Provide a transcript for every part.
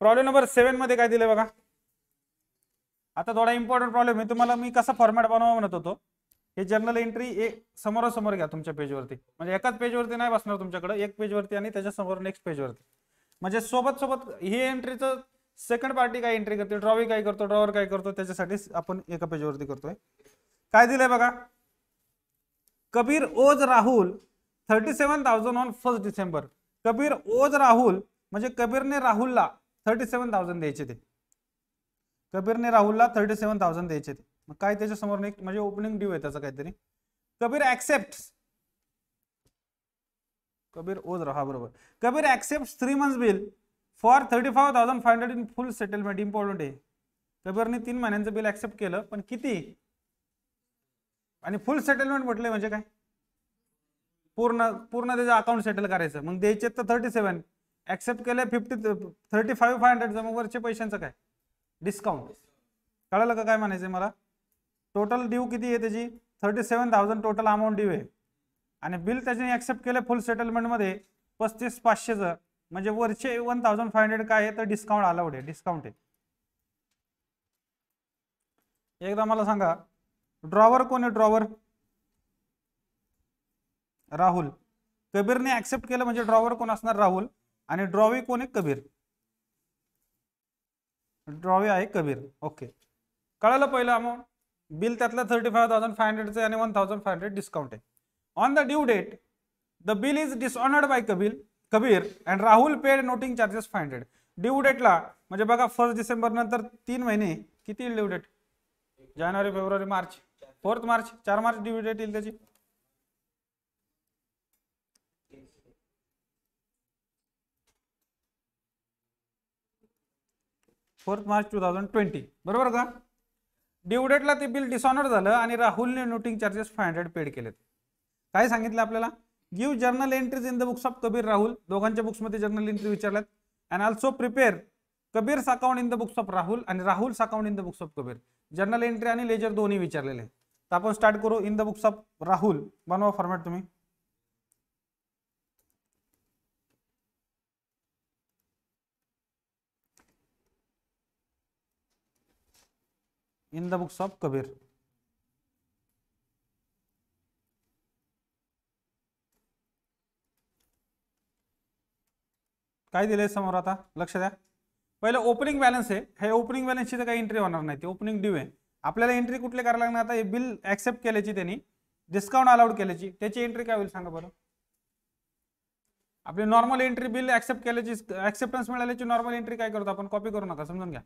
Problem number seven मध्ये काय दिलं बघा आता थोडा इम्पॉर्टंट प्रॉब्लेम आहे तुम्हाला मी कसा फॉर्मॅट बनवा म्हणत होतो हे जर्नल एंट्री एक समोरासमोर घ्या तुमच्या पेजवरती म्हणजे एकाच पेजवरती नाही बसणार तुमच्याकडे एक पेजवरती आणि त्याच्यासमोर नेक्स्ट पेजवरती म्हणजे सोबत सोबत ही एंट्रीचं सेकंड पार्टी काय एंट्री करते ड्रॉवी काय करतो ड्रॉवर काय करतो त्याच्यासाठी आपण एका पेजवरती करतोय काय दिलंय बघा Kabir owes Rahul thirty seven thousand on first December Kabir owes Rahul म्हणजे कबीरने राहुलला थर्टी सेवन थाउजंड द्यायचे ते कबीरने राहुलला थर्टी सेवन थाउजंड द्यायचे ते मग काय त्याच्यासमोर नाही म्हणजे ओपनिंग ड्यू आहे त्याचा काहीतरी कबीर ऍक्सेप्ट कबीर ओज रहा बरोबर Kabir accept three month bill for thirty five thousand five hundred in full settlement important आहे कबीरने तीन महिन्यांचं बिल ऍक्सेप्ट केलं पण किती आणि फुल सेटलमेंट म्हटलंय म्हणजे काय पूर्ण पूर्ण त्याचं अकाउंट सेटल करायचं मग द्यायचे तर थर्टी सेवन ऍक्सेप्ट केले fifty thirty five five hundred जमा वरचे पैशांचं काय डिस्काउंट कळालं का काय म्हणायचं मला टोटल ड्यू किती आहे त्याची thirty seven thousand total amount due आहे आणि बिल त्याच्याने ऍक्सेप्ट केलं फुल सेटलमेंटमध्ये पस्तीस पाचशेचं म्हणजे वरचे वन थाउजंड फाय हंड्रेड काय आहे तर डिस्काउंट अलाउड आहे डिस्काउंट आहे एकदा मला सांगा ड्रॉवर कोण आहे ड्रॉवर राहुल कबीरने ऍक्सेप्ट केलं म्हणजे ड्रॉवर कोण असणार राहुल आणि ड्रॉवी कोण आहे कबीर ड्रॉवी आहे कबीर ओके कळालं पहिलं अमाऊंट बिल त्यातला थर्टी फाय थाउजंड फाय हंड्रेडचं आणि one thousand five hundred discount आहे on the due date the bill is dishonoured by Kabir Kabir and Rahul paid noting charges five hundred due डेटला म्हणजे बघा फर्स्ट डिसेंबर नंतर तीन महिने किती येईल ड्यू डेट जानेवारी फेब्रुवारी मार्च फोर्थ मार्च चार मार्च ड्यू डेट येईल त्याची fourth March two thousand twenty बरोबर का ड्युडेटला ते बिल डिसऑनर झालं आणि राहुलने noting charges five hundred paid केलेत काय सांगितलं आपल्याला give journal entries in the books of Kabir Rahul दोघांच्या बुक्समध्ये जर्नल एंट्री विचारल्यात and also prepare Kabir account in the books of Rahul आणि Rahul account in the books of Kabir journal entry आणि लेजर दोन्ही विचारलेले तर आपण स्टार्ट करू in the books of Rahul बनवा फॉर्मॅट तुम्ही in the books of Kabir काय दिले समोर आता लक्ष द्या पहिलं ओपनिंग बॅलन्स आहे हे ओपनिंग बॅलन्सची तर काही एंट्री होणार नाही ती ओपनिंग ड्यू आहे आपल्याला एंट्री कुठले करायला लागणार आता हे बिल ऍक्सेप्ट केल्याची त्यांनी डिस्काउंट अलाउड केल्याची त्याची एंट्री काय होईल सांगा बरं आपली नॉर्मल एंट्री बिल ऍक्सेप्ट केल्याची ऍक्सेप्टन्स मिळाल्याची नॉर्मल एंट्री काय करतो आपण कॉपी करू नका समजून घ्या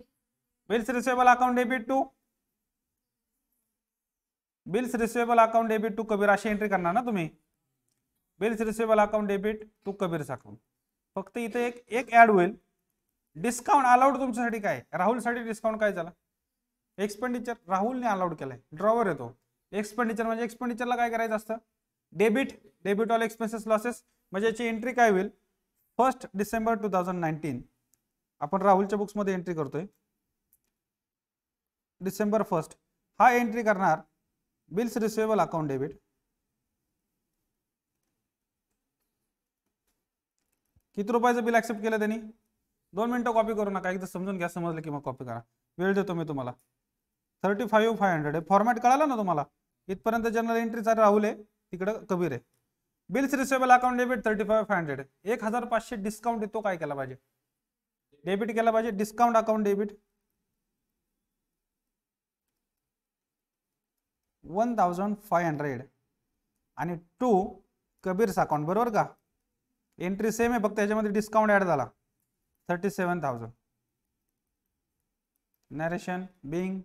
bills receivable account debit to bills receivable account debit to Kabir अशी एंट्री करणार ना तुम्ही bills receivable account debit to Kabir account फक्त इथे एक एक ॲड होईल डिस्काउंट अलाउड तुमच्यासाठी काय राहुलसाठी डिस्काउंट काय झाला एक्सपेंडिचर राहुलने अलाउड केलाय ड्रॉवर येतो एक्सपेंडिचर म्हणजे एक्सपेंडिचरला काय करायचं असतं debit debit all expenses losses म्हणजे याची एंट्री काय होईल first December two thousand nineteen आपण राहुलच्या बुक्समध्ये एंट्री करतोय डिसेंबर फर्स्ट हा एंट्री करणार बिल्स receivable अकाउंट डेबिट किती रुपयाचं बिल ऍक्सेप्ट केलं त्यांनी दोन मिनिटं कॉपी करू नका एकदा समजून घ्या समजलं की मग कॉपी करा वेळ देतो मी तुम्हाला थर्टी फाईव्ह फाय हंड्रेड आहे फॉर्मॅट कळाला ना तुम्हाला इथपर्यंत जनरल चालू राहुल आहे तिकडं कबीर आहे bills receivable account debit thirty five five hundred एक हजार पाचशे डिस्काउंट येतो काय केला पाहिजे डेबिट केला पाहिजे discount account debit one thousand five hundred आणि टू कबीर अकाउंट बरोबर का एंट्री सेम आहे फक्त याच्यामध्ये डिस्काउंट ॲड झाला thirty seven thousand narration being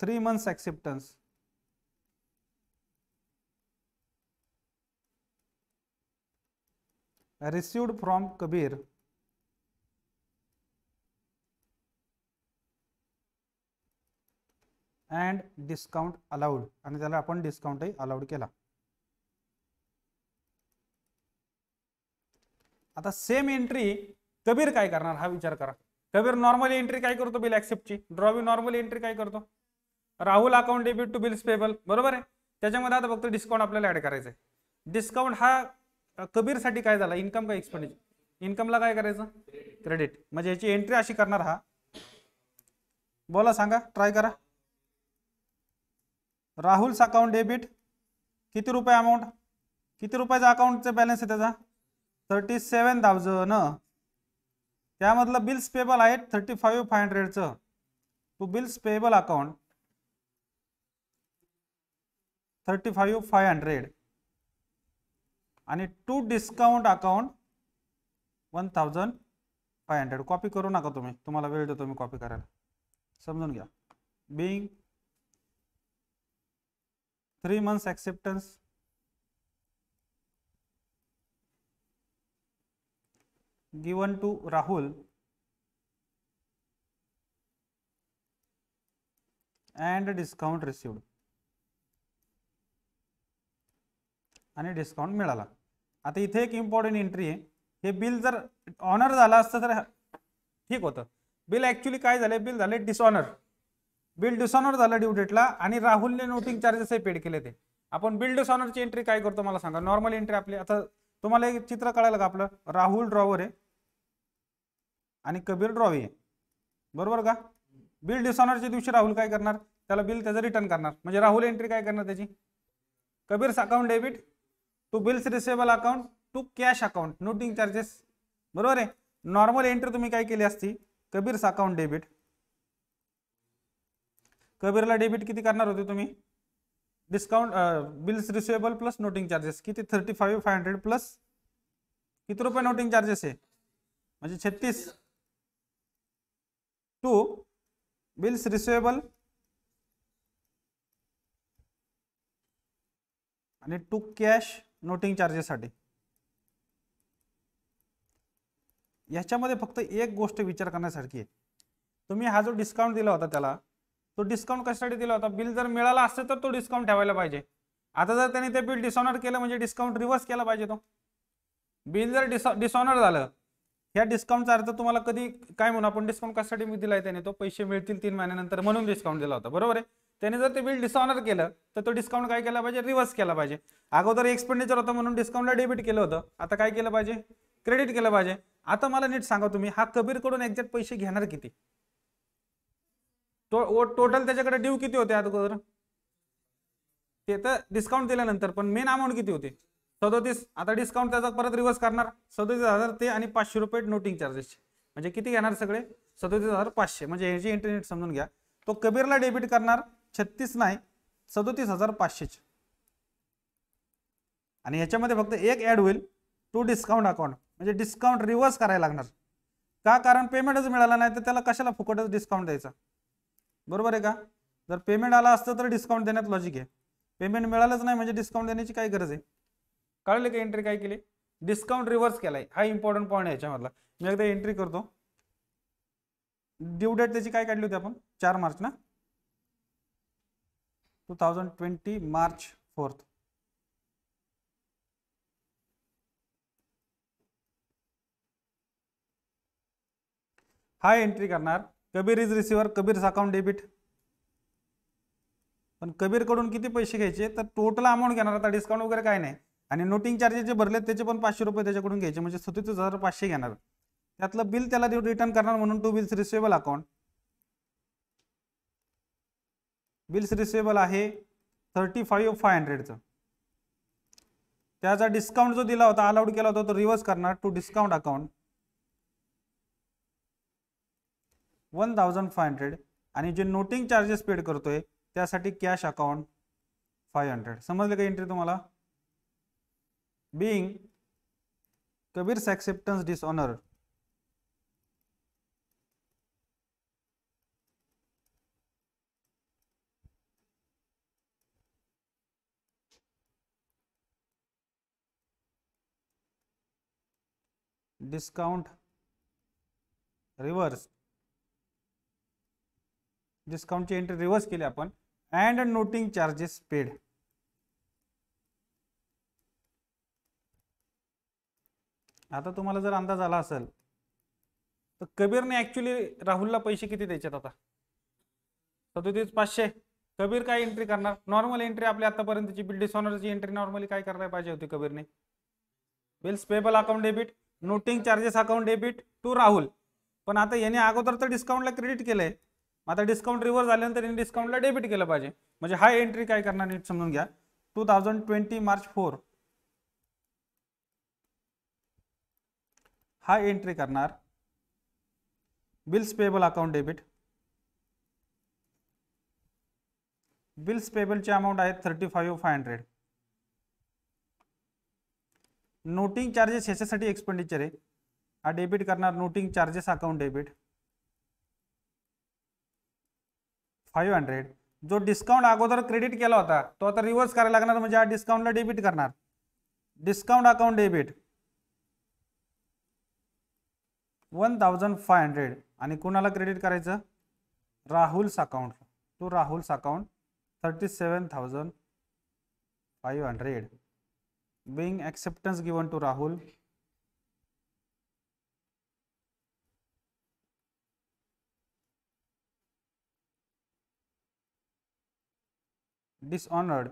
three months acceptance received from Kabir and discount allowed आणि त्याला आपण डिस्काउंटही अलाउड केला आता सेम एंट्री कबीर काय करणार हा विचार करा कबीर नॉर्मली एंट्री काय करतो बिल ऍक्सेप्टची ड्रॉवी नॉर्मली एंट्री काय करतो Rahul account debit to bills payable बरोबर आहे त्याच्यामध्ये आता फक्त डिस्काउंट आपल्याला ऍड करायचं आहे डिस्काउंट हा कबीरसाठी काय झाला इन्कम का एक्सपेंडिचर इन्कमला काय करायचं क्रेडिट म्हणजे याची एंट्री अशी करणार हा बोला सांगा ट्राय करा राहुल अकाउंट डेबिट किती रुपये अमाऊंट किती रुपयाचा अकाउंटचे बॅलन्स आहे त्याचा थर्टी सेवन थाउजंड त्यामधलं बिल्स पेबल आहे थर्टी फाईव्ह फाय हंड्रेडचं to bills payable account thirty five five hundred आणि to discount account one thousand five hundred copy करू नका तुम्ही तुम्हाला वेळ देतो मी कॉपी करायला समजून घ्या being three months acceptance given to Rahul and discount received आणि डिस्काउंट मिळाला आता इथे एक इम्पॉर्टंट एंट्री आहे हे बिल जर ऑनर झालं असतं तर ठीक होतं बिल ॲक्च्युली काय झालं बिल झाले डिसऑनर बिल डिसऑनर झालं ड्यू डेटला आणि राहुलने नोटिंग चार्जेस पेड केले ते आपण बिल डिसऑनरची एंट्री काय करतो मला सांगा नॉर्मल एंट्री आपली आता तुम्हाला एक चित्र काढायला का आपलं राहुल ड्रॉवर आहे आणि कबीर ड्रॉवर आहे बरोबर का बिल डिसऑनरच्या दिवशी राहुल काय करणार त्याला बिल त्याचं रिटर्न करणार म्हणजे राहुल एंट्री काय करणार त्याची Kabir's account debit to bills receivable account to cash account noting charges बरोबर आहे नॉर्मल एंट्री तुम्ही काय केली असती कबीरस अकाउंट डेबिट कबीरला डेबिट किती करणार होते तुम्ही discount bills receivable plus noting charges किती thirty five five hundred plus किती रुपये नोटिंग चार्जेस आहे म्हणजे छत्तीस टू बिल्स रिसिवेबल आणि टू कॅश नोटिंग चार्जेससाठी याच्यामध्ये फक्त एक गोष्ट विचार करण्यासारखी आहे तुम्ही हा जो डिस्काउंट दिला होता त्याला तो डिस्काउंट कशासाठी दिला होता बिल जर मिळाला असेल तर तो डिस्काउंट ठेवायला पाहिजे आता जर त्याने ते बिल डिसऑनर केलं म्हणजे डिस्काउंट रिव्हर्स केला पाहिजे तो बिल जर डिसऑनर झालं ह्या डिस्काउंटचा अर्थ तुम्हाला कधी काय म्हणू आपण डिस्काउंट कशासाठी मी दिलाय त्याने तो पैसे मिळतील तीन महिन्यानंतर म्हणून डिस्काउंट दिला होता बरोबर आहे त्याने जर ते बिल डिसऑनर केलं तर तो डिस्काउंट काय केला पाहिजे रिव्हर्स केला पाहिजे अगोदर एक्सपेंडिचर होतं म्हणून डिस्काउंटला डेबिट केलं होतं आता काय केलं पाहिजे क्रेडिट केलं पाहिजे आता मला नीट सांगा तुम्ही हा कबीरकडून एक्झॅक्ट पैसे घेणार किती तो टोटल त्याच्याकडे ड्यू किती होते अगोदर ते तर डिस्काउंट दिल्यानंतर पण मेन अमाऊंट किती होते सदोतीस आता डिस्काउंट त्याचा परत रिव्हर्स करणार सदोतीस हजार ते आणि पाचशे रुपये नोटिंग चार्जेस म्हणजे किती घेणार सगळे सदोतीस हजार पाचशे म्हणजे जे इंटरनेट समजून घ्या तो कबीरला डेबिट करणार छत्तीस नाही सदोतीस हजार पाचशेचे आणि ह्याच्यामध्ये फक्त एक ॲड होईल टू डिस्काउंट अकाउंट म्हणजे डिस्काउंट रिव्हर्स करायला लागणार का कारण पेमेंटच मिळाला नाही तर त्याला कशाला फुकटच डिस्काउंट द्यायचा बरोबर आहे का जर पेमेंट आला असतं तर डिस्काउंट देण्यात लॉजिक आहे पेमेंट मिळालंच नाही म्हणजे डिस्काउंट देण्याची काय गरज आहे कळलं का एंट्री काय केली डिस्काउंट रिव्हर्स केलाय हा इम्पॉर्टंट पॉईंट आहे याच्यामधला मी एकदा एंट्री करतो ड्यू डेट त्याची काय काढली होती आपण चार मार्च ना two thousand twenty March fourth हा एंट्री करणार Kabir is receiver Kabir account debit पण कबीरकडून किती पैसे घ्यायचे तर टोटल अमाऊंट घेणार आता डिस्काउंट वगैरे काय नाही आणि नोटिंग चार्जेस जे भरलेत त्याचे पण पाचशे रुपये त्याच्याकडून घ्यायचे म्हणजे सदतीस हजार पाचशे घेणार त्यातलं बिल त्याला रिटर्न करणार म्हणून to bills receivable account bills receivable आहे थर्टी फाईव्ह फाय हंड्रेडचं त्याचा डिस्काउंट जो दिला होता अलाउड केला होता तो रिवर्स करणार to discount account one thousand five hundred आणि जे नोटिंग चार्जेस पेड करतोय त्यासाठी कॅश अकाउंट फाय हंड्रेड समजले का एंट्री तुम्हाला being Kabir's acceptance dishonour discount reverse डिस्काउंटची एंट्री रिव्हर्स केली आपण अँड नोटिंग चार्जेस पेड आता तुम्हाला जर अंदाज आला असेल तर कबीरने ऍक्च्युली राहुलला पैसे किती द्यायचेत आता सदोतीस पाचशे कबीर काय एंट्री करणार नॉर्मल एंट्री आपल्या आतापर्यंतची बिल डिसऑनरची एंट्री नॉर्मली काय करायला पाहिजे होती कबीरने bills payable account debit noting charges account debit to Rahul पण आता याने अगोदर तर डिस्काउंटला क्रेडिट केलंय आता डिस्काउंट रिव्हर्स झाल्यानंतर यांनी डिस्काउंटला डेबिट केलं पाहिजे म्हणजे हा एंट्री काय करणार नीट समजून घ्या two thousand twenty March four हा एंट्री करणार bills payable account debit bills पेबलचे अमाऊंट आहेत thirty five five hundred noting charges ह्याच्यासाठी एक्सपेंडिचर आहे हा डेबिट करणार noting charges account debit five hundred जो डिस्काउंट अगोदर क्रेडिट केला होता तो आता रिवर्स करायला लागणार म्हणजे हा डिस्काउंटला डेबिट करणार discount account debit one thousand five hundred आणि कोणाला क्रेडिट करायचं Rahul's account to Rahul's account thirty seven thousand five hundred being acceptance given to Rahul dishonored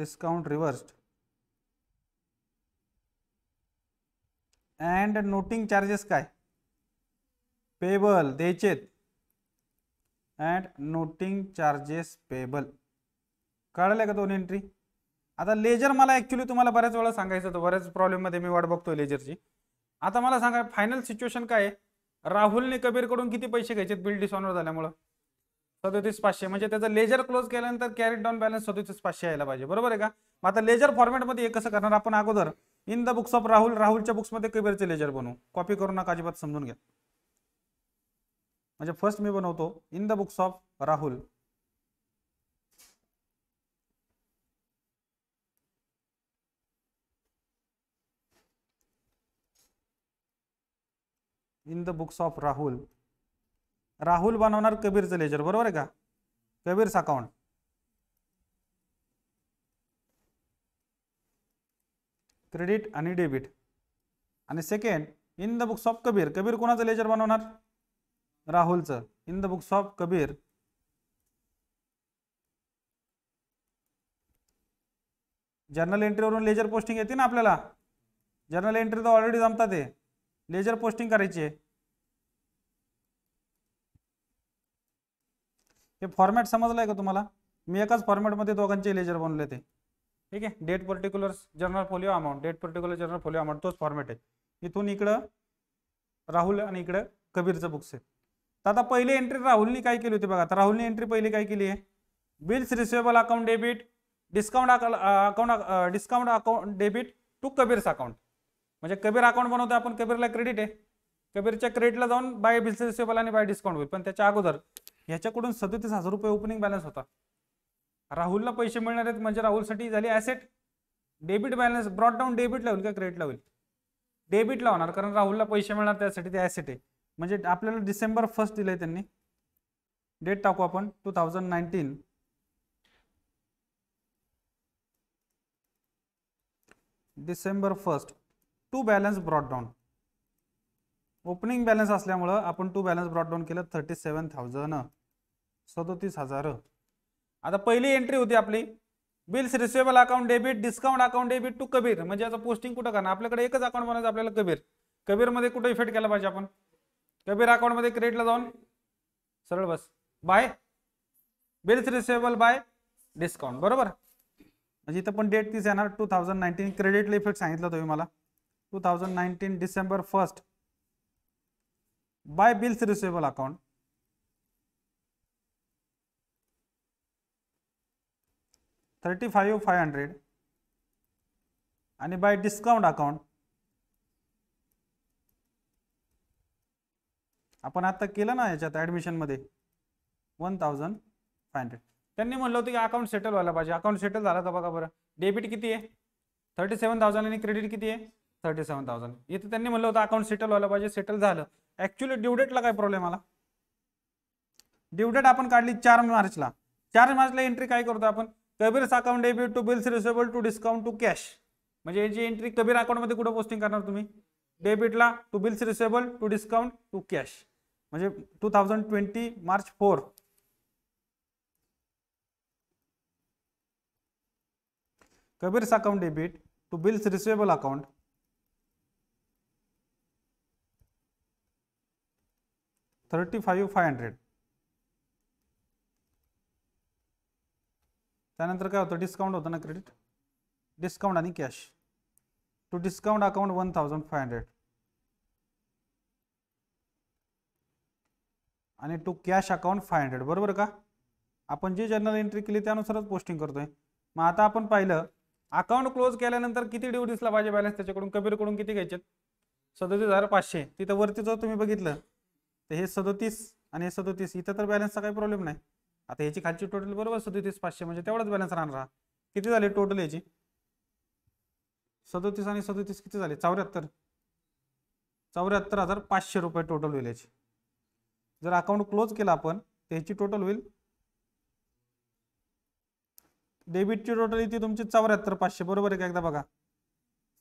discount reversed and noting charges काय पेबल द्यायचेत अँड नोटिंग चार्जेस पेबल कळलं का दोन entry आता ledger मला ॲक्च्युली तुम्हाला बऱ्याच वेळा सांगायचं होतं बऱ्याच प्रॉब्लेममध्ये मी वाट बघतो लेजरची आता मला सांगा फायनल सिच्युएशन काय आहे राहुलने कबीरकडून किती पैसे घ्यायचे बिल डिसऑनर झाल्यामुळं सदोतीस पाचशे म्हणजे त्याचा लेजर क्लोज केल्यानंतर कॅरी डाऊन बॅलन्स सदोतीस पाचशे यायला पाहिजे बरोबर आहे का मग आता लेजर फॉर्मॅटमध्ये हे कसं करणार आपण अगोदर in the books of Rahul राहुलच्या बुक्समध्ये कबीरचे लेजर बनवू कॉपी करू नका अजिबात समजून घ्या म्हणजे फर्स्ट मी बनवतो in the books of Rahul in the books of Rahul Rahul बनवणार कबीरचं लेजर बरोबर आहे का कबीरचं अकाउंट क्रेडिट आणि डेबिट आणि second in the books of Kabir Kabir कोणाचं लेजर बनवणार राहुलचं in the books of Kabir journal एंट्रीवरून लेजर पोस्टिंग येते ना आपल्याला जर्नल एंट्री तर ऑलरेडी जमतात आहे लेझर पोस्टिंग करायची आहे हे फॉर्मॅट समजलं का तुम्हाला मी एकाच फॉर्मॅटमध्ये दोघांचे लेजर बनवले ते ठीक आहे date particular general folio amount date particular general folio amount तोच फॉर्मॅट आहे इथून इकडं राहुल आणि इकडं कबीरचं बुक्स आहे तर आता पहिली एंट्री राहुलनी काय केली होती बघा तर राहुलनी एंट्री पहिली काय केली आहे bills receivable account debit discount account discount account debit to Kabir's account म्हणजे कबीर अकाउंट बनवतो आपण कबीरला क्रेडिट आहे कबीरच्या क्रेडिटला जाऊन बाय बिझनेस आणि बाय डिस्काउंट होईल पण त्याच्या अगोदर ह्याच्याकडून सदतीस हजार रुपये ओपनिंग बॅलन्स होता राहुलला पैसे मिळणार आहेत म्हणजे राहुलसाठी झाली asset debit balance brought down debit होईल का क्रेडिटला होईल डेबिटला होणार कारण राहुलला पैसे मिळणार त्यासाठी ते ॲसेट आहे म्हणजे आपल्याला डिसेंबर फर्स्ट दिलं त्यांनी डेट टाकू आपण two thousand nineteen December first to balance down opening balance असल्यामुळं आपण टू बॅलन्स डाऊन केलं थर्टी सेवन थाउजंड सदोतीस हजार आता पहिली एंट्री होती आपली bills receivable account debit discount account debit to Kabir म्हणजे याचं पोस्टिंग कुठं करणार आपल्याकडे एकच अकाउंट बनवायचं आपल्याला कबीर कबीरमध्ये कुठं इफेक्ट केला पाहिजे आपण कबीर अकाउंटमध्ये क्रेडिटला जाऊन सरळ बस by bills receivable by discount बरोबर म्हणजे इथं पण डेट तीच येणार टू थाउजंड नाईन्टीन क्रेडिटला इफेक्ट सांगितलं तुम्ही मला 2019 December 1st by bills receivable account. Thirty five five hundred आणि बाय डिस्काउंट अकाउंट आपण आता केलं ना याच्यात ॲडमिशनमध्ये वन थाउजंड फाय हंड्रेड त्यांनी म्हणलं होतं की अकाउंट सेटल व्हायला पाहिजे अकाउंट सेटल झाला तर बघा बरं डेबिट किती आहे थर्टी सेवन थाउजंड आणि क्रेडिट किती आहे थर्टी सेवन थाउजंड इथे त्यांनी म्हणलं होतं अकाउंट सेटल व्हायला पाहिजे सेटल झालं ऍक्च्युली ड्युडेटला काय प्रॉब्लेम आला ड्युडेट आपण काढली चार मार्चला चार मार्चला एंट्री काय करतो आपण Kabir account debit to bills receivable to discount to cash म्हणजे जी एंट्री कबीर अकाउंटमध्ये कुठं पोस्टिंग करणार तुम्ही डेबिटला to bills receivable to discount to cash म्हणजे two thousand twenty March four Kabir's account debit to bills receivable account five five hundred त्यानंतर काय होतं डिस्काउंट होतं ना क्रेडिट डिस्काउंट आणि cash to discount account one thousand five hundred आणि to cash account five hundred बरोबर का आपण जी जर्नल एंट्री केली त्यानुसारच पोस्टिंग करतोय मग आता आपण पाहिलं अकाउंट क्लोज केल्यानंतर किती ड्यू दिसला पाहिजे बॅलन्स त्याच्याकडून कबीरकडून किती घ्यायचे सदतीस हजार पाचशे तिथं वरती जर तुम्ही बघितलं तर हे सदोतीस आणि हे सदोतीस इथं तर बॅलन्सचा काही प्रॉब्लेम नाही आता ह्याची खालची टोटल बरोबर सदोतीस पाचशे म्हणजे तेवढाच बॅलन्स राहणार किती झाले टोटल याची सदोतीस आणि सदोतीस किती झाले चौऱ्याहत्तर चौऱ्याहत्तर हजार पाचशे रुपये टोटल होईल याची जर अकाउंट क्लोज केला आपण तर ह्याची टोटल होईल डेबिटची टोटल येते तुमची चौऱ्याहत्तर पाचशे बरोबर आहे का एकदा बघा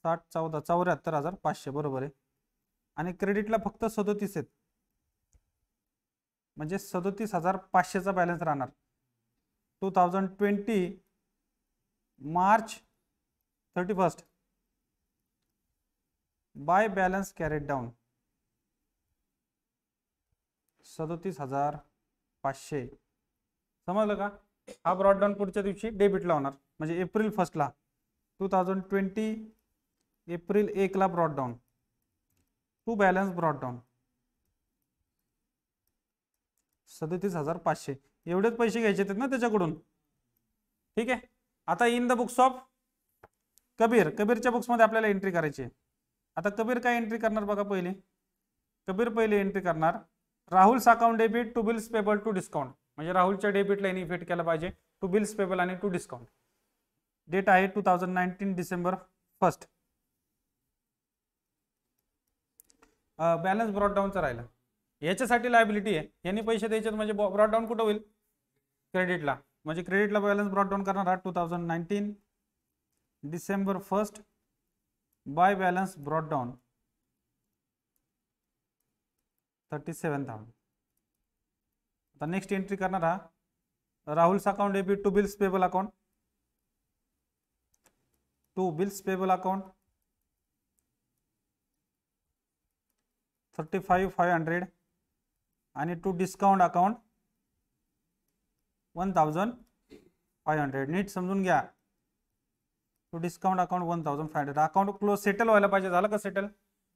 साठ चौदा चौऱ्याहत्तर हजार पाचशे बरोबर आहे आणि क्रेडिटला फक्त सदोतीस आहेत म्हणजे सदोतीस हजार पाचशेचा बॅलन्स राहणार two thousand twenty March thirty first by balance carried down सदोतीस हजार पाचशे समजलं का हा ब्रॉडडाऊन पुढच्या दिवशी डेबिटला होणार म्हणजे एप्रिल फर्स्टला टू थाउजंड ट्वेंटी एप्रिल एकला down to balance brought down सदतीस हजार पाचशे एवढेच पैसे घ्यायचे आहेत ना त्याच्याकडून ठीक आहे आता in the books of Kabir कबीरच्या बुक्समध्ये आपल्याला एंट्री करायची आहे आता कबीर काय एंट्री करणार बघा पहिले कबीर पहिले एंट्री करणार Rahul's account debit to bills payable to discount म्हणजे राहुलच्या डेबिटला इनिफिट इफेक्ट केला पाहिजे टू बिल्स पेबल आणि टू डिस्काउंट डेट आहे two thousand nineteen December first balance brought डाऊनचा राहिला याच्यासाठी लायबिलिटी आहे यांनी पैसे द्यायचे म्हणजे ब्रॉड डाऊन कुठं होईल क्रेडिटला म्हणजे क्रेडिटला बॅलन्स ब्रॉड डाऊन करणार हा two thousand nineteen December first by balance down thirty seven thousand आता नेक्स्ट एंट्री करणार हा Rahul's account debit to bills payable account to bills payable account thirty five five hundred आणि to discount account one thousand five hundred नीट समजून घ्या to discount account one thousand five hundred account close settle व्हायला पाहिजे झालं का settle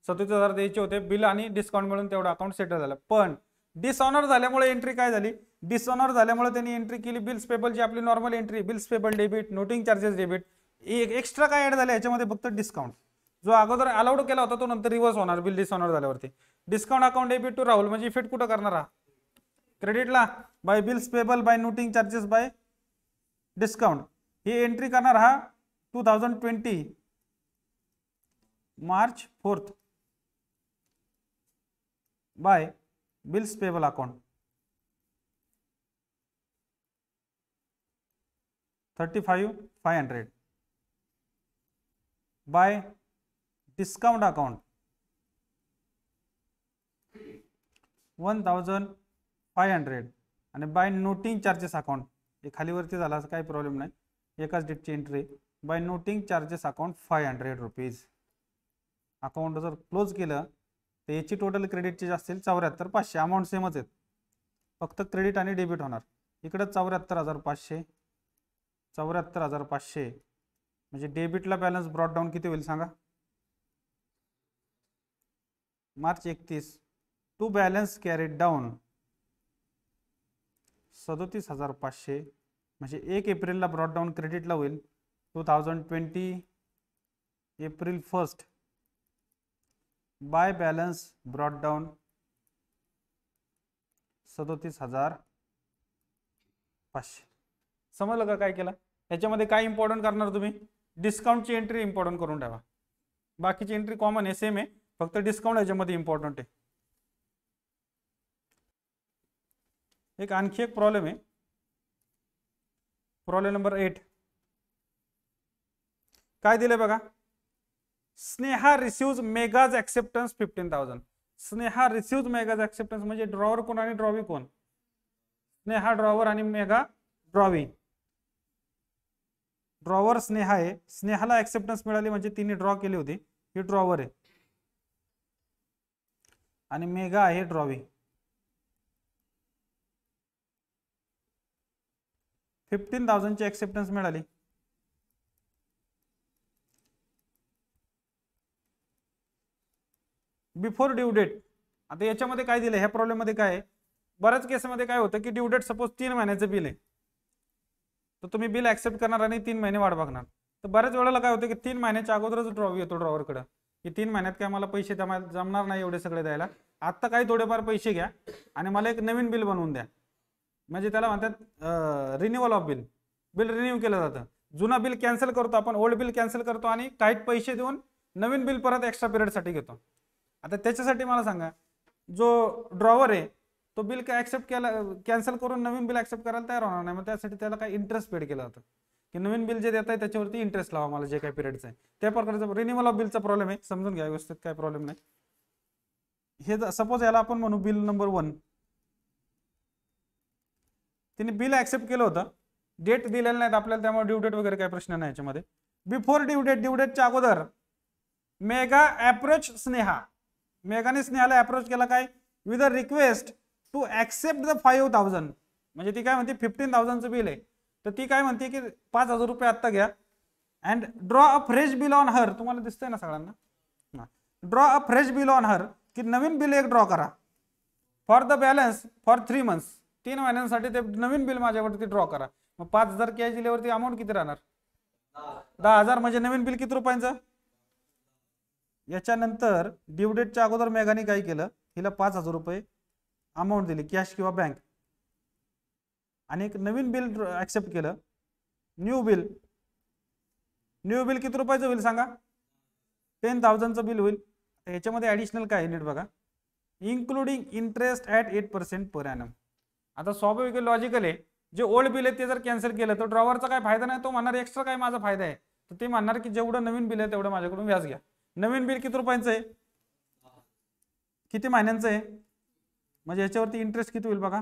सत्तीस हजार द्यायचे होते बिल आणि डिस्काउंट मिळून तेवढं अकाउंट सेटल झालं पण डिसऑनर झाल्यामुळे एंट्री काय झाली डिसऑनर झाल्यामुळे त्यांनी एंट्री केली बिल्स पेबलची आपली normal entry bills payable debit noting charges debit एक एक्स्ट्रा काय ॲड झालं याच्यामध्ये फक्त डिस्काउंट जो अगोदर अलाउड केला होता तो नंतर रिव्हर्स होणार बिल डिसऑनर झाल्यावरती discount account debit to Rahul म्हणजे इफेक्ट कुठं करणार हा क्रेडिटला by bills payable by noting charges by discount ही एंट्री करणार हा two thousand twenty March fourth by bills payable account thirty five five hundred by account one thousand five hundred आणि by noting charges account हे खालीवरती झाला असं काही problem नाही एकाच डेटची entry by noting charges account five hundred rupees account जर क्लोज केलं तर याची टोटल क्रेडिटची असतील चौऱ्याहत्तर पाचशे अमाऊंट सेमच आहेत फक्त क्रेडिट आणि डेबिट होणार इकडं चौऱ्याहत्तर हजार पाचशे चौऱ्याहत्तर हजार पाचशे म्हणजे डेबिटला बॅलन्स ब्रॉड डाऊन किती होईल सांगा मार्च एकतीस टू बॅलन्स कॅरेट डाऊन सदोतीस हजार पाचशे म्हणजे एक एप्रिलला ब्रॉड डाऊन क्रेडिटला होईल two thousand twenty April first by balance brought down सदोतीस हजार पाचशे समजलं का काय केलं याच्यामध्ये काय इम्पॉर्टंट करणार तुम्ही डिस्काउंटची एंट्री इम्पॉर्टंट करून ठेवा बाकीची एंट्री कॉमन आहे सेम आहे फक्त डिस्काउंट याच्यामध्ये इम्पॉर्टंट आहे एक आणखी एक प्रॉब्लेम आहे प्रॉब्लेम नंबर एट काय दिले बघा Sneha receive Megha's acceptance fifteen thousand Sneha receive Megha's acceptance म्हणजे ड्रॉवर कोण आणि ड्रॉवी कोण स्नेहा ड्रॉवर आणि मेगा ड्रॉवी ड्रॉवर स्नेहा आहे स्नेहाला ऍक्सेप्टन्स मिळाली म्हणजे तिने ड्रॉ केली होती ही ड्रॉवर आहे आणि मेगा आहे ड्रॉविंग फिफ्टीन थाउजंडची एक्सेप्टन्स मिळाली बिफोर ड्यू डेट आता याच्यामध्ये काय दिलं ह्या प्रॉब्लेममध्ये काय बऱ्याच केसमध्ये काय होतं की ड्यू डेट सपोज तीन महिन्याचं बिल आहे तर तुम्ही बिल ॲक्सेप्ट करणार आणि तीन महिने वाढ बघणार तर बऱ्याच वेळेला काय होतं की तीन महिन्याच्या अगोदरच ड्रॉवी येतो ड्रॉवरकडं की तीन महिन्यात काय मला पैसे जमा जमणार नाही एवढे सगळे द्यायला आत्ता काही थोडेफार पैसे घ्या आणि मला एक नवीन बिल बनवून द्या म्हणजे त्याला म्हणतात renewal of bill bill renew केलं जातं जुना बिल कॅन्सल करतो आपण ओल्ड बिल कॅन्सल करतो आणि काही पैसे देऊन नवीन बिल परत एक्स्ट्रा पिरियडसाठी घेतो आता त्याच्यासाठी मला सांगा जो ड्रॉवर आहे तो बिल काय ऍक्सेप्ट केला कॅन्सल करून नवीन बिल ऍक्सेप्ट करायला तयार होणार नाही मग त्यासाठी त्याला काही इंटरेस्ट पेड केला जातं की नवीन बिल जे देत आहे त्याच्यावरती इंटरेस्ट लावा मला जे काही पिरियडचं आहे त्या प्रकारचा रिन्युअल ऑफ बिलचा प्रॉब्लेम आहे समजून घ्या व्यवस्थित काय प्रॉब्लेम नाही हे सपोज याला आपण म्हणू बिल नंबर वन तिने बिल ऍक्सेप्ट केलं होतं डेट दिलेलं नाहीत आपल्याला त्यामुळे ड्यू डेट वगैरे काही प्रश्न नाही याच्यामध्ये बिफोर ड्यू डेट ड्यू डेटच्या अगोदर मेगा अप्रोच स्नेहा मेगाने स्नेहाला अप्रोच केला काय with a request to accept the five thousand म्हणजे ती काय म्हणते फिफ्टीन थाउजंडचं बिल आहे तर ती काय म्हणते की पाच हजार रुपये आत्ता घ्या and draw a fresh bill on her तुम्हाला दिसतंय ना सगळ्यांना draw a fresh bill on her की नवीन बिल एक ड्रॉ करा for the balance for three months तीन महिन्यांसाठी ते नवीन बिल माझ्यावरती ड्रॉ करा मग पाच हजार कॅश दिल्यावरती अमाऊंट किती राहणार दहा हजार म्हणजे नवीन बिल किती रुपयांचं याच्यानंतर ड्युडेटच्या अगोदर मेघाने काय केलं हिला पाच हजार रुपये अमाऊंट दिली कॅश किंवा बँक आणि एक नवीन बिल ऍक्सेप्ट केलं न्यू बिल न्यू बिल किती रुपयाचं होईल सांगा टेन थाउजंडचं बिल होईल ह्याच्यामध्ये ॲडिशनल काय नीट बघा including interest at eight percent per annum आता स्वाभाविक लॉजिकल आहे जे ओल्ड बिल आहे ते जर कॅन्सल केलं तर ड्रॉवरचा काय फायदा नाही तो म्हणणार एक्स्ट्रा काय माझा फायदा आहे तर ते म्हणणार की जेवढं नवीन बिल आहे तेवढं माझ्याकडून व्याज घ्या नवीन बिल किती रुपयांचं आहे किती महिन्यांचं आहे म्हणजे याच्यावरती इंटरेस्ट किती होईल बघा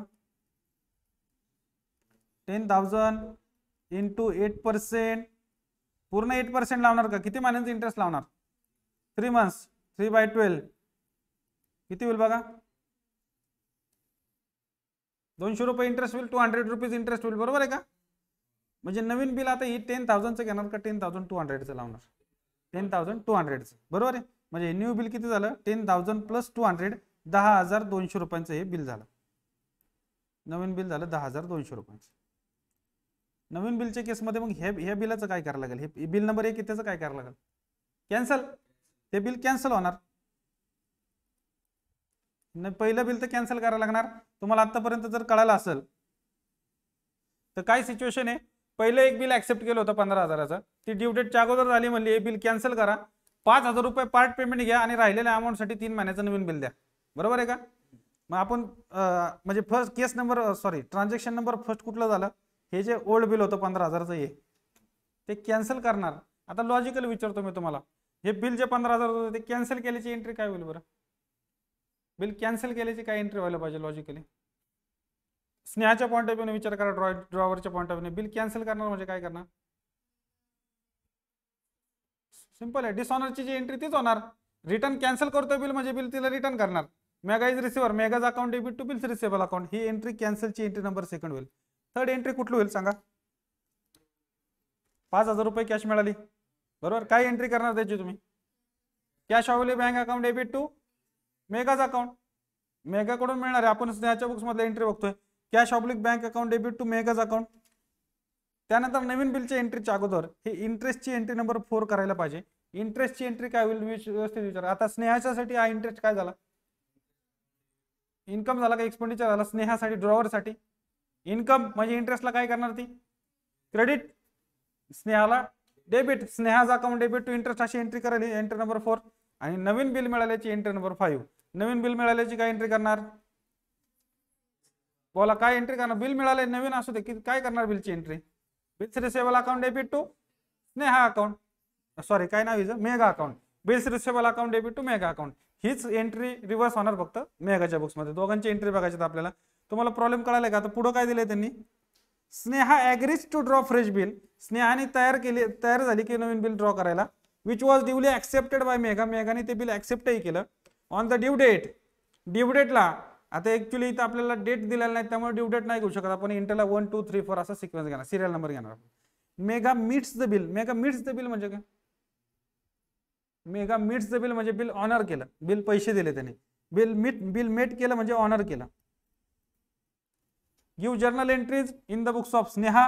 ten thousand into eight percent पूर्ण एट पर्सेंट लावणार का किती महिन्यांचा इंटरेस्ट लावणार three months three by twelve किती होईल बघा दोनशे रुपये इंटरेस्ट होईल टू हंड्रेड रुपीज इंटरेस्ट होईल बरोबर आहे का म्हणजे नवीन बिल आता ही टेन थाउजंडचं घेणार का टेन थाउजंड टू हंड्रेडचं लावणार टेन थाउजंड टू हंड्रेडचं बरोबर आहे म्हणजे न्यू बिल किती झालं ten thousand plus two hundred दहा हजार दोनशे रुपयांचं हे बिल झालं नवीन बिल झालं दहा हजार दोनशे रुपयांचं नवीन बिलच्या केसमध्ये मग हे ह्या बिलाचं काय करायला लागेल हे बिल नंबर एक त्याचं काय करायला लागेल कॅन्सल ते बिल कॅन्सल होणार नाही पहिलं बिल तर कॅन्सल करायला लागणार तुम्हाला आतापर्यंत जर कळालं असेल तर काय सिच्युएशन आहे पहिलं एक बिल ऍक्सेप्ट केलं होतं पंधरा हजाराचं ती ड्यू डेटच्या अगोदर झाली म्हणली हे बिल कॅन्सल करा पाच हजार रुपये पार्ट पेमेंट घ्या आणि राहिलेल्या अमाऊंटसाठी तीन महिन्याचं नवीन बिल द्या बरोबर आहे का मग आपण म्हणजे first case number sorry transaction number first कुठलं झालं हे जे ओल्ड बिल होतं पंधरा हजारचं हे ते कॅन्सल करणार आता लॉजिकल विचारतो मी तुम्हाला हे बिल जे पंधरा हजार होतं ते कॅन्सल केल्याची एंट्री काय होईल बरं बिल कॅन्सल केल्याची काय एंट्री व्हायला पाहिजे लॉजिकली स्नेहाच्या पॉईंट ऑफ व्ह्यूने विचार करा ड्रॉ ड्रॉवरच्या पॉईंट ऑफ व्ह्यूने बिल कॅन्सल करणार म्हणजे काय करणार सिंपल आहे डिसऑनरची जी एंट्री तीच होणार रिटर्न कॅन्सल करतो बिल म्हणजे बिल तिला रिटर्न करणार Megha is receiver Megha's account debit to bills receivable account ही एंट्री कॅन्सलची एंट्री नंबर सेकंड होईल थर्ड एंट्री कुठली होईल सांगा पाच हजार रुपये कॅश मिळाली बरोबर काय एंट्री करणार त्याची तुम्ही cash available bank account debit to Megha's account मेगाकडून मिळणार आहे आपण याच्या बुक्स मधल्या एंट्री बघतोय cash oblique bank account debit to Megha's account त्यानंतर नवीन बिलच्या एंट्रीच्या अगोदर हे इंटरेस्टची एंट्री नंबर फोर करायला पाहिजे इंटरेस्टची एंट्री काय होईल व्यवस्थित विचार आता स्नेहाच्यासाठी हा इंटरेस्ट काय झाला इन्कम झाला का एक्सपेंडिचर झाला स्नेहासाठी ड्रॉवरसाठी इन्कम म्हणजे इंटरेस्टला काय करणार ती क्रेडिट स्नेहाला debit Sneha's account debit to interest अशी एंट्री करायची एंट्री नंबर फोर आणि नवीन बिल मिळाल्याची एंट्री नंबर फाईव्ह नवीन बिल मिळाल्याची काय एंट्री करणार बोला काय एंट्री करणार बिल मिळाले नवीन असू दे की काय करणार बिलची entry bills receivable account debit to Sneha account sorry काय नाव is Megha account bills receivable account debit to Megha account हीच एंट्री रिव्हर्स होणार फक्त मेगाच्या बुक्समध्ये दोघांची एंट्री बघायची आपल्याला तुम्हाला प्रॉब्लेम कळाला का आता पुढं काय दिलंय त्यांनी Sneha agrees to draw fresh bill स्नेहाने तयार केली तयार झाली की नवीन बिल ड्रॉ करायला which was duly accepted by Megha मेघाने ते बिल ऍक्सेप्टही केलं on the due date due डेटला आता ऍक्च्युली इथं आपल्याला डेट दिलेला नाही त्यामुळे ड्यू डेट नाही घेऊ शकत आपण इंटरला वन टू थ्री फोर असा सिक्वेन्स घेणार सिरियल नंबर घेणार Megha meets the bill Megha meets the bill म्हणजे काय मेगा मिट्स द बिल म्हणजे बिल ऑनर केलं बिल पैसे दिले त्याने बिल मिट बिल मेट केलं म्हणजे ऑनर केलं give journal entries in the books of Sneha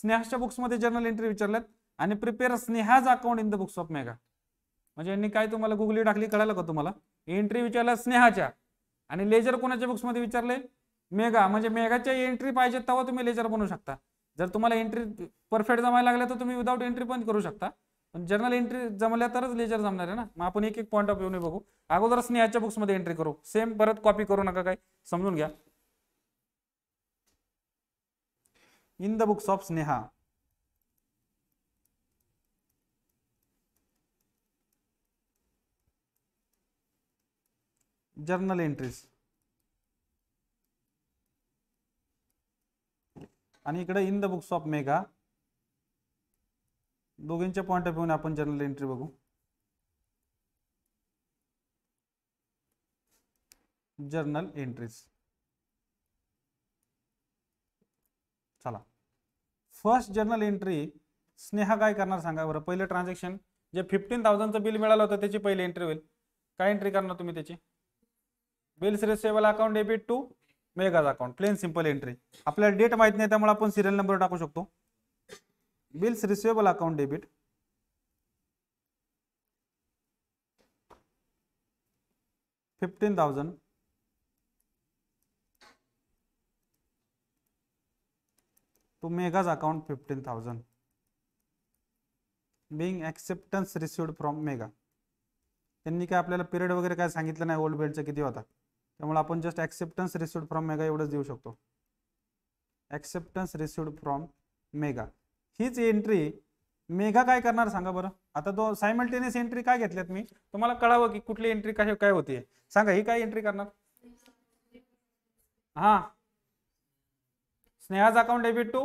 स्नेहाच्या बुक्समध्ये जर्नल एंट्री विचारल्यात आणि prepare Sneha's account in the books of Megha म्हणजे यांनी काय तुम्हाला गुगली टाकली कळायला का तुम्हाला एंट्री विचारल्या स्नेहाच्या आणि लेजर कोणाच्या बुक्समध्ये विचारले मेगा म्हणजे मेगाच्या एंट्री पाहिजे तेव्हा तुम्ही लेजर बनवू शकता जर तुम्हाला एंट्री परफेक्ट जमायला लागल्या तर तुम्ही विदाउट एंट्री पण करू शकता पण जर्नल एंट्री जमल्या तरच लेजर जमणार आहे ना मग आपण एक एक पॉईंट ऑफ व्ह्यूने बघू अगोदर स्नेहाच्या बुक्समध्ये एंट्री करू सेम परत कॉपी करू नका काय समजून घ्या in the books of Sneha journal entries. आणि इकडे in the books of Megha दोघींच्या पॉइंट ऑफ ने आपण जर्नल एंट्री बघू जर्नल एंट्रीज चला फर्स्ट जर्नल एंट्री स्नेहा काय करणार सांगा बरं पहिलं ट्रान्झॅक्शन जे फिफ्टीन थाउजंडचं बिल मिळालं होतं त्याची पहिली एंट्री होईल काय एंट्री करणार तुम्ही त्याची bills receivable account debit to Megha's account plain simple entry आपल्याला डेट माहीत नाही त्यामुळे आपण सिरियल नंबर टाकू शकतो bills receivable account debit fifteen thousand to Mega's account 15,000 being acceptance received from Megha त्यांनी काय आपल्याला पिरियड वगैरे काय सांगितलं नाही ओल्ड बेडचं किती होता त्यामुळे आपण just acceptance received from Megha एवढंच देऊ शकतो ॲक्सेप्टन्स रिसिवड फ्रॉम मेगा हीच एंट्री मेगा काय करणार सांगा बरं आता तो सायमल्टेनियस एंट्री काय घेतल्यात मी तुम्हाला कळावं की कुठली एंट्री काय काय होती सांगा ही काय एंट्री करणार हा Sneha's account debit to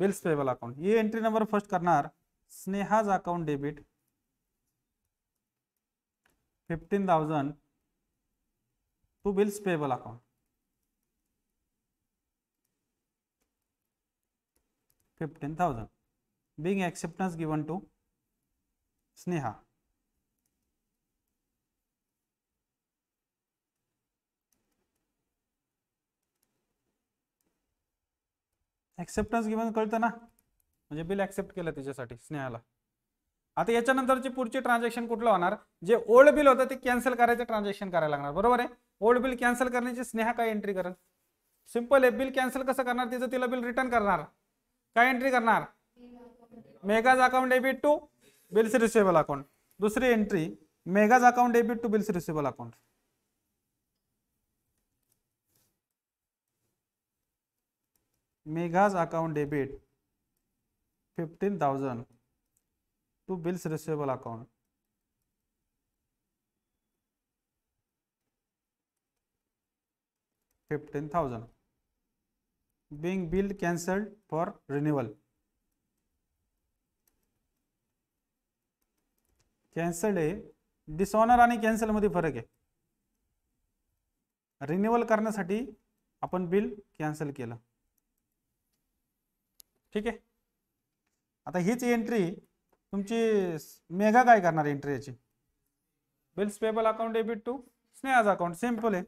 bills payable account ही एंट्री नंबर फर्स्ट करणार Sneha's account debit fifteen thousand to bills payable account fifteen thousand being acceptance given to Sneha. Acceptance घेऊन कळतं ना म्हणजे बिल ॲक्सेप्ट केलं त्याच्यासाठी स्नेहाला आता याच्यानंतरची पुढची ट्रान्झॅक्शन कुठलं होणार जे ओल्ड बिल होतं ते कॅन्सल करायचं ट्रान्झॅक्शन करायला लागणार बरोबर आहे ओल्ड बिल कॅन्सल करण्याची स्नेहा काय एंट्री करेल सिंपल आहे बिल कॅन्सल कसं करणार तिचं तिला बिल रिटर्न करणार काय एंट्री करणार Megha's account debit to bills receivable account दुसरी entry Megha's account debit to bills receivable account Megha's account debit 15,000 to bills receivable account. Fifteen thousand being billed cancelled for renewal. Cancelled आहे dishonour आणि कॅन्सलमध्ये फरक आहे renewal करण्यासाठी आपण bill cancel केलं ठीक आहे आता हीच एंट्री तुमची मेघा काय करणार एंट्री याची bills payable account debit to Sneha's account simple आहे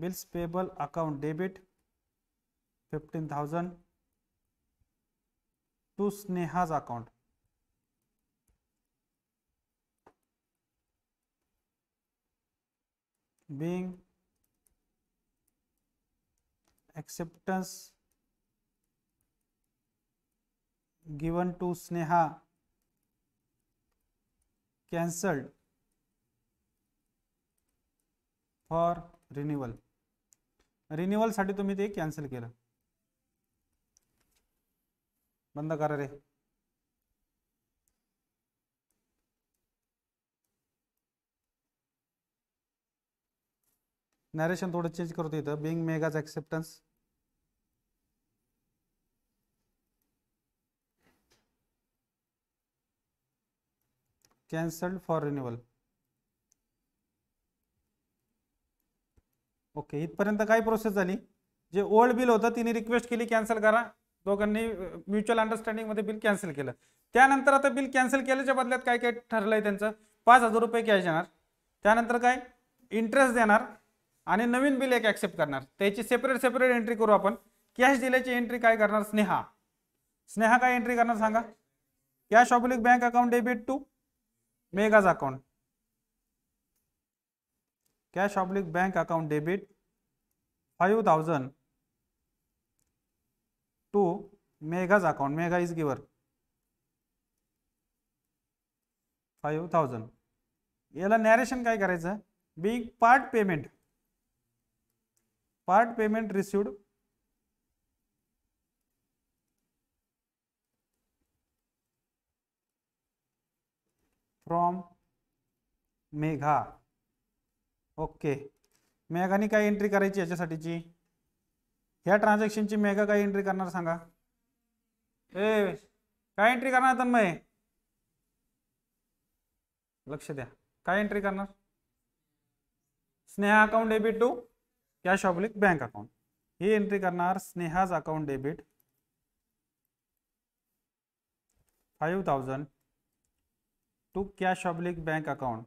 bills payable account debit fifteen thousand to Sneha's account being given given to Sneha for for renewal रिन्युअलसाठी तुम्ही ते कॅन्सल केलं बंद करा रे नॅरेशन थोडं चेंज करतो इथं being Megha's acceptance cancelled for renewal okay इथपर्यंत काय प्रोसेस झाली जे ओल्ड बिल होतं तिने रिक्वेस्ट केली कॅन्सल करा दोघांनी म्युच्युअल अंडरस्टँडिंगमध्ये बिल कॅन्सल केलं त्यानंतर आता बिल कॅन्सल केल्याच्या बदल्यात काय काय ठरलंय त्यांचं पाच हजार रुपये कॅश देणार त्यानंतर काय इंटरेस्ट देणार आणि नवीन बिल एक ॲक्सेप्ट करणार त्याची सेपरेट सेपरेट एंट्री करू आपण कॅश दिल्याची एंट्री काय करणार स्नेहा स्नेहा काय एंट्री करणार सांगा cash oblique bank account debit to Megha's account cash oblique bank account debit five thousand to Megha's account Megha is giver five thousand याला नॅरेशन काय करायचं being part payment part payment received from Megha okay मेघाने काय एंट्री करायची याच्यासाठीची ह्या ट्रान्झॅक्शनची मेघा काय एंट्री करणार सांगा ए काय एंट्री करणार तन्मय लक्ष द्या काय एंट्री करणार Sneha account debit to cash oblique bank account ही एंट्री करणार Sneha's account debit five thousand to cash oblique bank account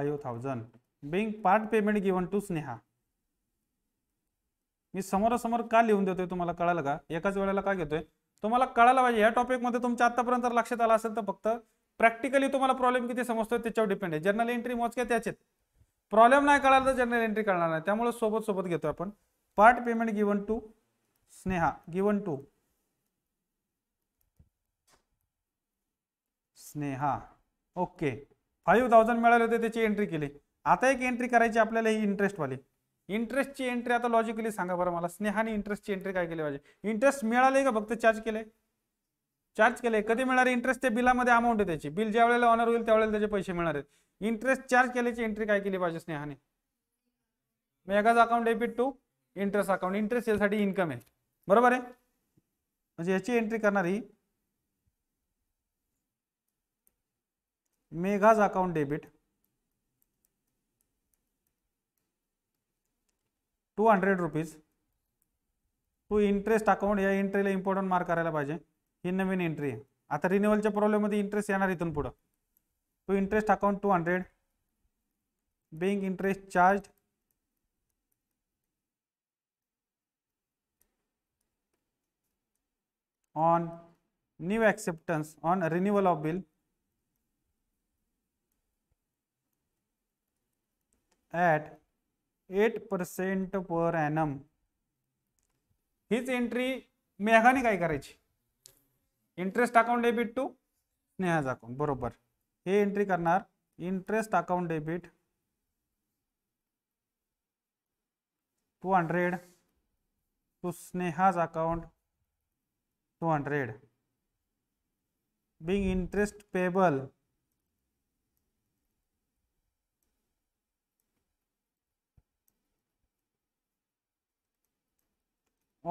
5000 being part payment given to Sneha ನೀ ಸಮರ ಸಮರ್ ಕಾಲ ಯುನ ದತೆ ತುಮಲ ಕಳಲ ಗ ಏಕಚ ವಳಾಲ ಕ ಹೇತ ತುಮಲ ಕಳಲ ವಜಾ ಯಾ ಟಾಪಿಕ್ ಮದ ತುಮ್ಚಾ ಅತ್ತಾ ಪರಂತರ್ ಲಕ್ಷಿತ ಆಲ ಆಸಲ್ ತ ಫಕ್ತ ಪ್ರಾಕ್ಟಿಕಲಿ ತುಮಲ ಪ್ರಾಬ್ಲಂ ಕಿತೆ ಸಮಜತ ತಚಾ ಡಿಪೆಂಡ್ ಜರ್ನಲ್ ಎಂಟ್ರಿ ಮೋಚೆ ತಚೆ ಪ್ರಾಬ್ಲಂ ನ ಕಳಲ ತ ಜರ್ನಲ್ ಎಂಟ್ರಿ ಕರ್ನಾರಾ ತಮಲ ಸೋಬತ್ ಸೋಬತ್ ಗೇತೋ ಆಪನ್ part payment given to Sneha given to Sneha okay five thousand मिळाले होते त्याची एंट्री केली आता एक एंट्री करायची आपल्याला ही इंटरेस्टवाली इंटरेस्टची एंट्री आता लॉजिकली सांगा बरं मला स्नेहाने इंटरेस्टची एंट्री काय केली पाहिजे इंटरेस्ट मिळाले का फक्त चार्ज केले चार्ज केले कधी मिळणार इंटरेस्ट ते बिलामध्ये अमाऊंट आहे त्याची बिल ज्या वेळेला ऑनर होईल त्यावेळेला त्याचे पैसे मिळणार आहेत इंटरेस्ट चार्ज केल्याची एंट्री काय केली पाहिजे स्नेहाने Megha's account debit to interest account interest यासाठी इन्कम आहे बरोबर आहे म्हणजे याची एंट्री करणारी Megha's account debit two hundred rupees to interest account या एंट्रीला इम्पॉर्टंट मार्क करायला पाहिजे ही नवीन एंट्री आहे आता रिन्युअलच्या प्रॉब्लेममध्ये इंटरेस्ट येणार इथून पुढं to interest account two hundred being interest charge on new acceptance on renewal of bill at eight percent per annum हीच एंट्री मेघाने काय करायची interest account debit to Sneha's account बरोबर हे एंट्री करणार interest account debit two hundred to Sneha's account two hundred being interest payable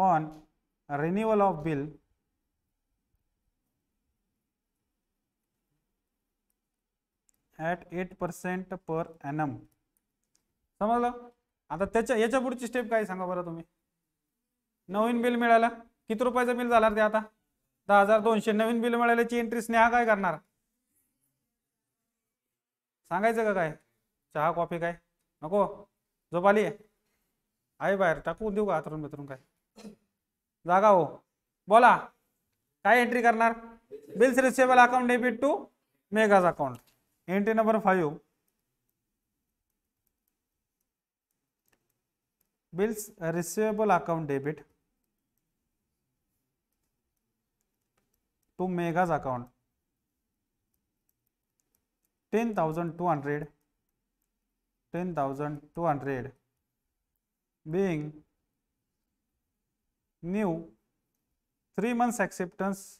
on renewal of bill at eight percent per annum समजलं आता त्याच्या याच्या पुढची स्टेप काय सांगा बरं तुम्ही नवीन बिल मिळालं किती रुपयाचं बिल झालं ते आता दहा हजार दोनशे नवीन बिल मिळाल्याची एंट्री स्नेहा काय करणार सांगायचं का काय चहा कॉफी काय नको झोपाली आहे बाहेर टाकून देऊ का आतरून मितरून काय जागा हो बोला काय एंट्री करणार bills receivable account debit to Megha's account entry number five bills receivable account debit to Megha's account ten thousand two hundred ten thousand two hundred being new 3 months acceptance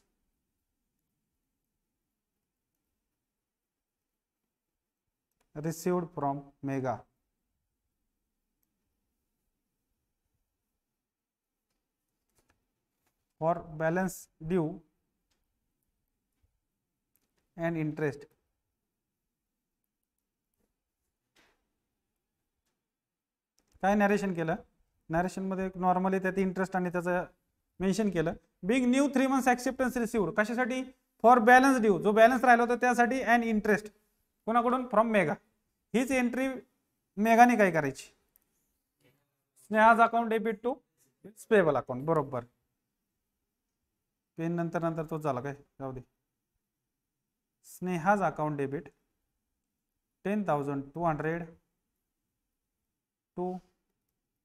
received from mega for balance due and interest काय narration केलं नॅरेशनमध्ये normally त्यात interest आणि त्याचं mention केलं being new three months acceptance received कशासाठी for balance due जो balance राहिला होता त्यासाठी अँड इंटरेस्ट कोणाकडून फ्रॉम मेगा हीच एंट्री मेगाने काय करायची Sneha's account debit to payable account बरोबर पेन नंतर नंतर तोच झाला काय जाऊ दे Sneha's account debit ten thousand two hundred to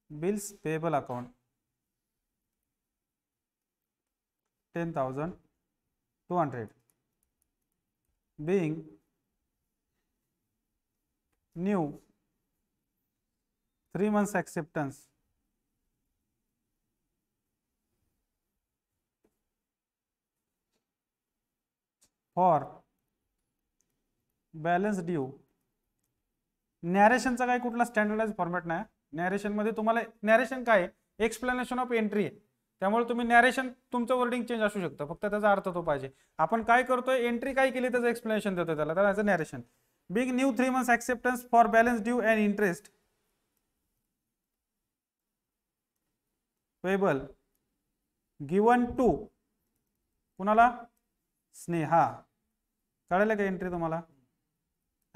bills payable account 10200 being new 3 months acceptance for balance due नॅरेशनचा काही कुठला स्टँडर्डाइज फॉर्मॅट नाही नॅरेशन मध्ये तुम्हाला नॅरेशन काय एक्सप्लेनेशन ऑफ एंट्री आहे त्यामुळे तुम्ही नॅरेशन तुमचं वर्डिंग चेंज असू शकतं फक्त त्याचा अर्थ तो पाहिजे आपण काय करतोय एंट्री काय केली त्याचं एक्सप्लेनेशन देतो त्याला त्याचं narration being new three months acceptance for balance due and interest payable given to कुणाला स्नेहा कळलं का एंट्री तुम्हाला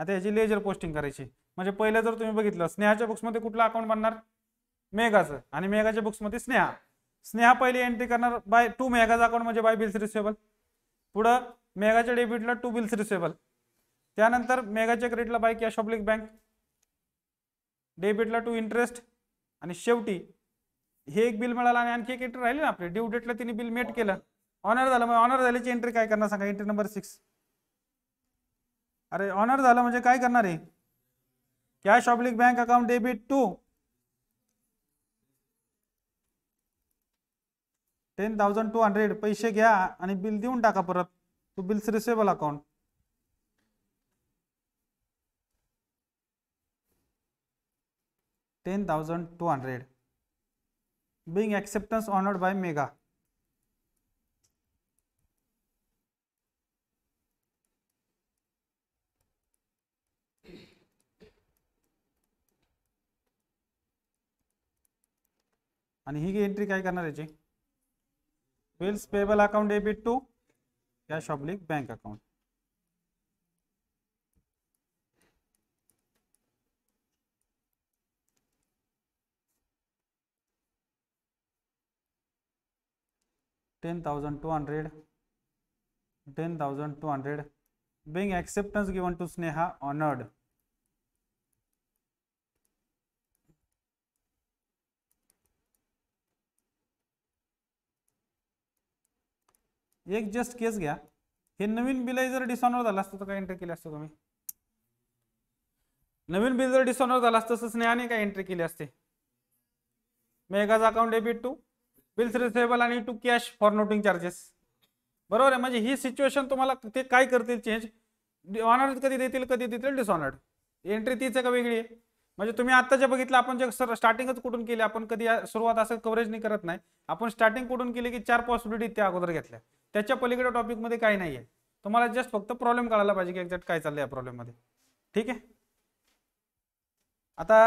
आता याची लेजर पोस्टिंग करायची म्हणजे पहिलं जर तुम्ही बघितलं स्नेहाच्या बुक्समध्ये कुठलं अकाउंट बनणार मेघाचं आणि मेघाच्या बुक्समध्ये स्नेहा स्नेहा पहिली एंट्री करणार बाय टू मेघाचं अकाउंट म्हणजे बाय बिल्स रिसेबल पुढं मेघाच्या डेबिटला टू बिल्स रिसेबल त्यानंतर मेघाच्या क्रेडिटला बाय कॅश ऑब्लिक बँक डेबिटला टू इंटरेस्ट आणि शेवटी हे एक बिल मिळालं आणि आणखी एक एंट्री राहिली ना आपली ड्यू डेटला तिने बिल मेट केलं ऑनर झालं मग ऑनर झाल्याची एंट्री काय करणार सांगा एंट्री नंबर सिक्स अरे ऑनर झालं म्हणजे काय करणार आहे cash oblique bank account debit to ten thousand two hundred पैसे घया बिल देऊन टाका परत टू तो bills receivable account ten thousand two hundred being acceptance honoured by mega आणि ही एंट्री काय करणार याची bills payable account debit to cash oblique bank account ten thousand two hundred ten thousand two hundred being acceptance given to Sneha honoured एक just case घ्या हे नवीन bill जर dishonour झालं असतं तर काय एंट्री केली असतं तुम्ही नवीन बिल जर डिसऑनर झालं असतं तर स्नेहाने काय एंट्री केली असते Megha's account debit to bills receivable आणि to cash for noting charges बरोबर आहे म्हणजे ही सिच्युएशन तुम्हाला ते काय करतील चेंज ऑनर कधी देतील कधी देतील डिसऑनर्ड एंट्री तीच का वेगळी आहे म्हणजे तुम्ही आता जे बघितलं आपण जे सर स्टार्टिंगच कुठून केली आपण कधी सुरुवात असं कव्हरेज नाही करत नाही आपण स्टार्टिंग कुठून केली की चार पॉसिबिलिटी त्या अगोदर घेतल्या त्याच्या पलीकडे टॉपिकमध्ये काही नाही आहे तुम्हाला जस्ट फक्त प्रॉब्लेम कळायला पाहिजे की एक्झॅक्ट काय चाललंय या प्रॉब्लेममध्ये ठीक आहे आता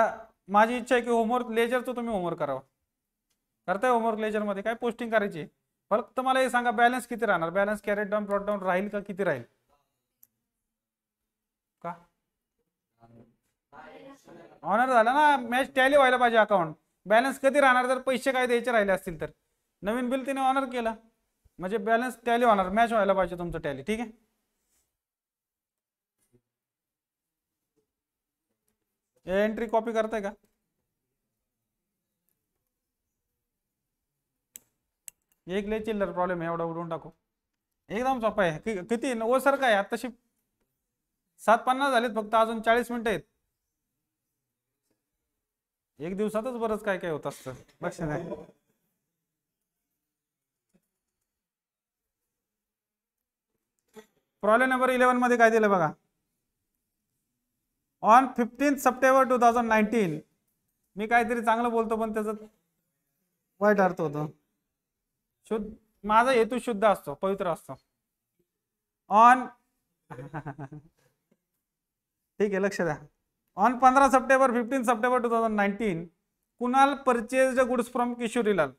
माझी इच्छा आहे की होमवर्क लेजरचं तुम्ही होमवर्क करावा करताय होमवर्क लेजरमध्ये काय पोस्टिंग करायची फक्त मला हे सांगा बॅलन्स किती राहणार balance carried down brought down राहील का किती राहील ऑनर झाला ना मॅच टॅली व्हायला पाहिजे अकाउंट बॅलन्स कधी राहणार जर पैसे काय द्यायचे राहिले असतील तर नवीन बिल तिने ऑनर केला म्हणजे बॅलन्स टॅली होणार मॅच व्हायला पाहिजे तुमचं टॅली ठीक आहे एंट्री कॉपी करताय का एक ले चिल्लर प्रॉब्लेम आहे एवढा उडून टाकू एकदम सोपा आहे किती ओसर काय आत्ताशी सात पन्नास झालेत फक्त अजून चाळीस मिनिटं आहेत एक दिवसातच बरंच काय काय होत असतं लक्ष नाही प्रॉब्लेम नंबर इलेव्हन मध्ये काय दिलं बघा on fifteen September two thousand nineteen मी काहीतरी चांगलं बोलतो पण त्याचा वाईट अर्थ होतो शुद्ध माझा हेतू शुद्ध असतो पवित्र असतो ऑन ठीक आहे लक्ष द्या on September fifteen September two thousand nineteen Kunal purchase goods from Kishorilal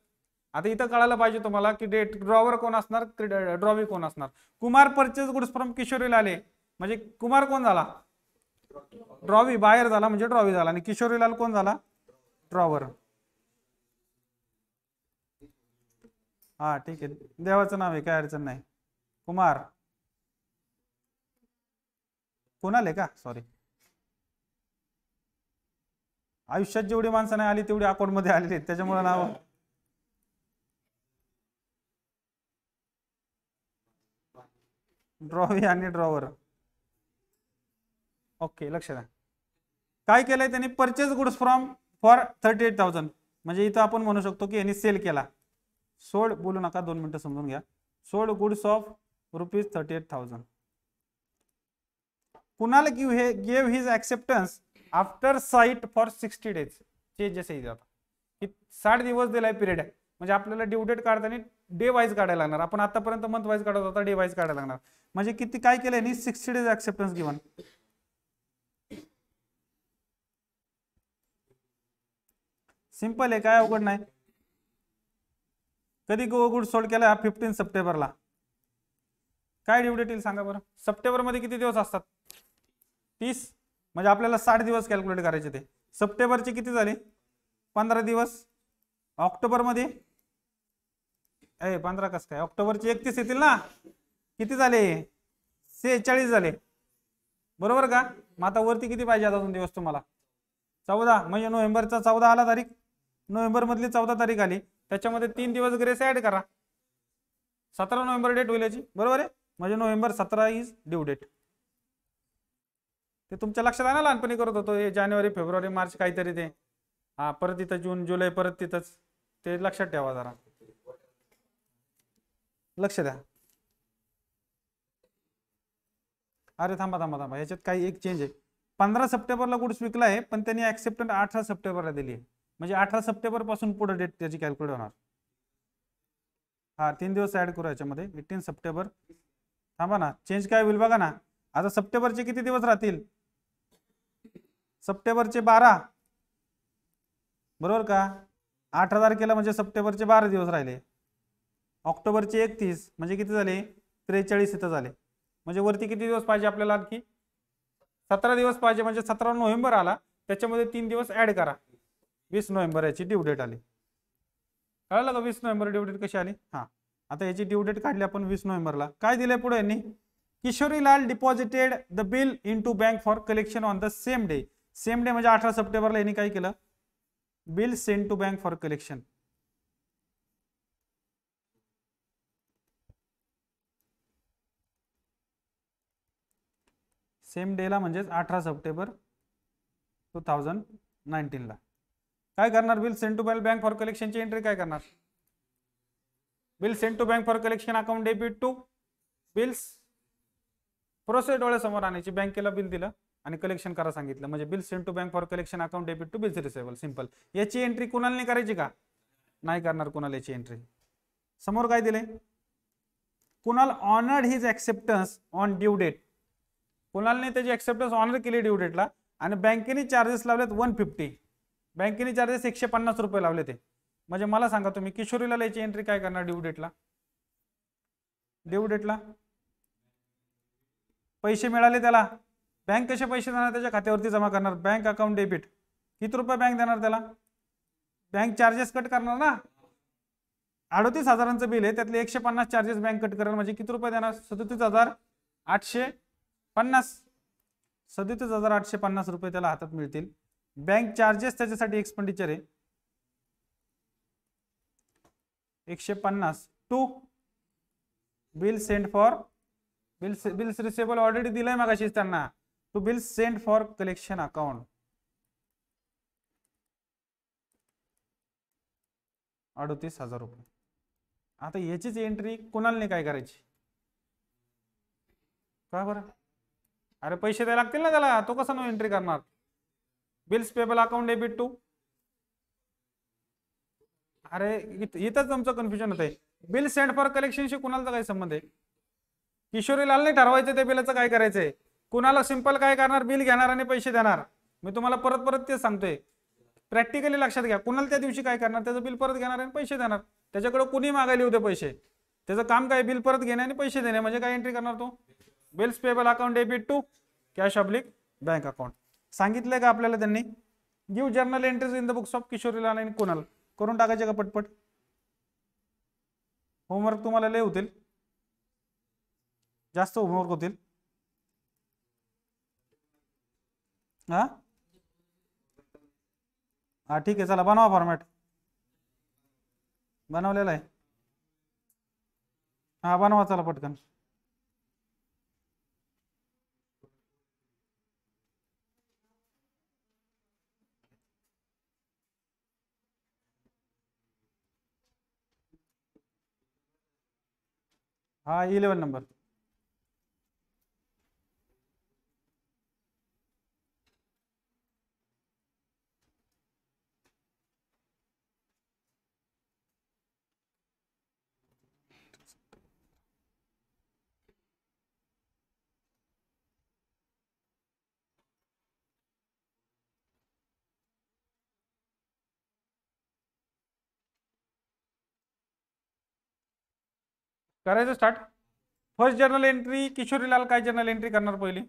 आता इथं कळायला पाहिजे तुम्हाला की डेट ड्रॉवर कोण असणार ड्रॉवी कोण असणार Kumar purchase goods from Kishorilal म्हणजे कुमार कोण झाला ड्रॉवी बाहेर झाला म्हणजे ड्रॉवी झाला आणि किशोरीलाल कोण झाला ड्रॉवर हा ठीक आहे देवाचं नाव आहे काय अडचण नाही कुमार कुणाल आहे का सॉरी आयुष्यात जेवढी माणसं नाही आली तेवढी अकाउंटमध्ये आलेली आहेत त्याच्यामुळे नाव ड्रॉवी आणि ड्रॉवर ओके लक्ष द्या काय केलंय त्यांनी purchase goods from for thirty eight thousand म्हणजे इथं आपण म्हणू शकतो की यांनी सेल केला सोड बोलू नका दोन मिनिटं समजून घ्या sold goods of rupees thirty eight thousand कुणाला गिव्ह हे gave his acceptance after sight for sixty days changes येईल आता की साठ दिवस दिलाय पिरियड आहे म्हणजे आपल्याला ड्यू डेट काढताना डे वाईज काढायला लागणार आपण आतापर्यंत मंथ वाईज काढत होता डे वाईज काढायला लागणार म्हणजे किती काय केलंय नि sixty days acceptance given simple आहे काय अवघड नाही कधी गो सोल्ड केला केलाय फिफ्टीन सप्टेंबरला काय ड्यू डेट येईल सांगा बरं सप्टेंबर मध्ये किती दिवस असतात तीस म्हणजे आपल्याला साठ दिवस कॅल्क्युलेट करायचे ते सप्टेंबरचे किती झाले पंधरा दिवस ऑक्टोबरमध्ये ए पंधरा कस काय ऑक्टोबरचे एकतीस येतील ना किती झाले सेहेचाळीस झाले बरोबर का मग आता वरती किती पाहिजे आता दोन दिवस तुम्हाला चौदा म्हणजे नोव्हेंबरचा चौदा आला तारीख नोव्हेंबरमधली चौदा तारीख आली त्याच्यामध्ये तीन दिवस ग्रेस ॲड करा सतरा नोव्हेंबर डेट होईल याची बरोबर आहे म्हणजे नोव्हेंबर सतरा इज ड्यू डेट ते तुमच्या लक्षात आहे ना लहानपणी करत होतो हे जानेवारी फेब्रुवारी मार्च काहीतरी ते हा परत तिथं जून जुलै परत तिथंच ते लक्षात ठेवा जरा लक्ष द्या अरे थांबा थांबा थांबा याच्यात काही एक चेंज आहे पंधरा सप्टेंबरला गुड्स विकला आहे पण त्यांनी ऍक्सेप्टन्स अठरा सप्टेंबरला दिली आहे म्हणजे अठरा सप्टेंबर पासून पुढे डेट त्याची कॅल्क्युलेट होणार हा तीन दिवस ऍड करू याच्यामध्ये एटीन सप्टेंबर थांबा ना चेंज काय होईल बघा ना आता सप्टेंबरचे किती दिवस राहतील सप्टेंबरचे बारा बरोबर का आठ हजार केला म्हणजे सप्टेंबरचे बारा दिवस राहिले ऑक्टोबरचे एकतीस म्हणजे किती झाले त्रेचाळीस इथं झाले म्हणजे वरती किती दिवस पाहिजे आपल्याला आणखी सतरा दिवस पाहिजे म्हणजे सतरा नोव्हेंबर आला त्याच्यामध्ये तीन दिवस ऍड करा वीस नोव्हेंबर याची ड्यू डेट आली कळलं का वीस नोव्हेंबर ड्यू डेट कशी आली हां आता याची ड्यू डेट काढली आपण वीस नोव्हेंबरला काय दिलंय पुढे यांनी Kishorilal deposited the bill in to bank for collection on the same day same day म्हणजे अठरा सप्टेंबरला यांनी काय केलं bill send to bank for collection same डेला म्हणजेच अठरा सप्टेंबर टू थाउजंड नाईन्टीनला काय करणार bill send to bank for कलेक्शनची एंट्री काय करणार bill send to bank for collection account debit to bills process डोळ्यासमोर आणायची बँकेला बिल दिलं आणि कलेक्शन करा सांगितलं म्हणजे bill send to bank for collection account debit to bills receivable simple याची एंट्री कोणाला नाही करायची का नाही करणार कोणाला याची एंट्री समोर काय दिले Kunal honoured his acceptance on due date कुणालने त्याची ऍक्सेप्टन्स ऑनर केली ड्यू डेटला आणि बँकेने चार्जेस लावलेत वन फिफ्टी बँकेने चार्जेस एकशे पन्नास रुपये लावले ते म्हणजे मला सांगा तुम्ही किशोरीला याची एंट्री काय करणार ड्यू डेटला ड्यू डेटला पैसे मिळाले त्याला बँक कसे पैसे देणार त्याच्या खात्यावरती जमा करणार बँक अकाउंट डेबिट किती रुपये बँक देणार त्याला बँक चार्जेस कट करणार ना अडोतीस हजारांचं बिल आहे त्यातले एकशे पन्नास चार्जेस बँक कट करणार म्हणजे किती रुपये देणार सदतीस हजार आठशे पन्नास सदतीस हजार आठशे पन्नास रुपये त्याला हातात मिळतील बँक चार्जेस त्याच्यासाठी एक्सपेंडिचर आहे एकशे पन्नास to bill send for bill bills receivable already दिलंय मागाशीच त्यांना to bill send for collection account अडतीस हजार रुपये आता याचीच एंट्री नाही काय करायची का बरं अरे पैसे द्यायला लागतील ना त्याला तो कसा नो एंट्री करणार bills payable account debit to अरे इथंच तुमचं कन्फ्युजन होत आहे बिल सेंड फॉर कलेक्शनशी कुणाला काय संबंध आहे किशोरीलाल नाही ठरवायचं त्या बिलाचं काय करायचंय कुणाला सिंपल काय करणार बिल घेणार आणि पैसे देणार मी तुम्हाला परत परत तेच सांगतोय प्रॅक्टिकली लक्षात घ्या कुणाला त्या दिवशी काय करणार त्याचं बिल परत घेणार आणि पैसे देणार त्याच्याकडे कुणी मागायले होते पैसे त्याचं काम काय बिल परत घेणे आणि पैसे देणे म्हणजे काय एंट्री करणार तो bills payable account debit to cash oblique bank account सांगितलंय का आपल्याला त्यांनी give journal entries in the books of Kishorilal आणि कुणाल करून टाकायचे का पटपट होमवर्क तुम्हाला लय होतील जास्त होमवर्क होतील हा हा ठीक आहे चला बनवा फॉर्मॅट बनवलेला आहे हा बनवा चला पटकन हा इलेवन नंबर करायचं start first journal entry Kishorilal काय जर्नल एंट्री करणार पहिली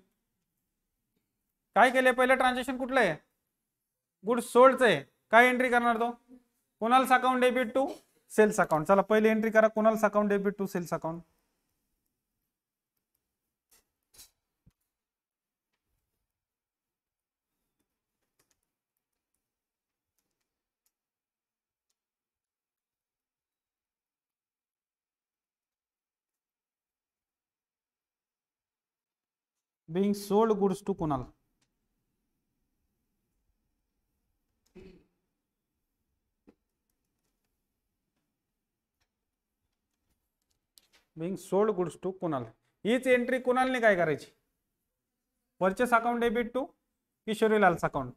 काय केले पहिले ट्रान्झॅक्शन कुठलं आहे गुड सोल्डचं आहे काय एंट्री करणार तो कोणालाच account debit to sales account चला पहिले एंट्री करा कोणालाच account debit to sales account being sold goods to Kunal being sold goods to Kunal हीच एंट्री कुणालने काय करायची purchase account debit to Kishorilal's account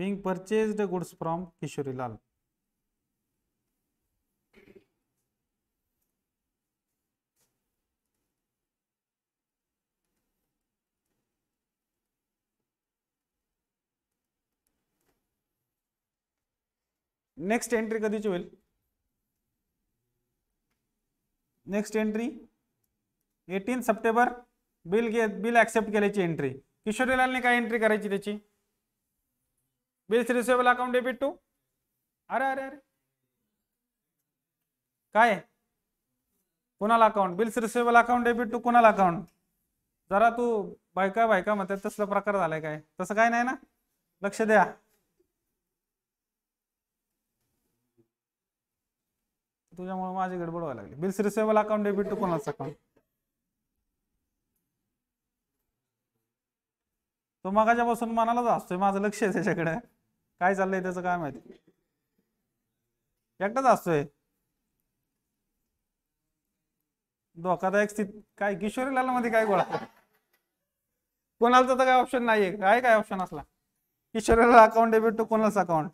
being purchased goods from Kishorilal. Next entry कभी होईल next entry eighteen September bill bill accept केल्याची entry Kishorilal ने का entry करायची त्याची bills receivable account debit to अरे अरे अरे काय कुणाला account bills receivable account debit to कुणाला अकाउंट जरा तू बायका बायका म्हणतात तसला प्रकार झालाय काय तसं काय नाही ना लक्ष द्या तुझ्यामुळे माझी गडबड व्हायला लागली bills receivable account debit to कोणाच अकाउंट तो मगाच्यापासून मनालाच असतोय माझं लक्ष आहे त्याच्याकडे काय चाललंय त्याचं काय माहिती एकटाच असतोय धोकादायक स्थिती काय किशोरी लाल मध्ये काय गोळा कोणाला तर काय ऑप्शन नाहीये काय काय ऑप्शन असला किशोरीला अकाउंट डेबिट टू कोणाच अकाउंट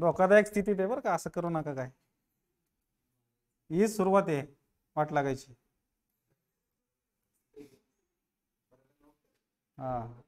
धोकादायक स्थितीत आहे बर का असं करू नका काय ही सुरुवात आहे वाट લાગે हाँ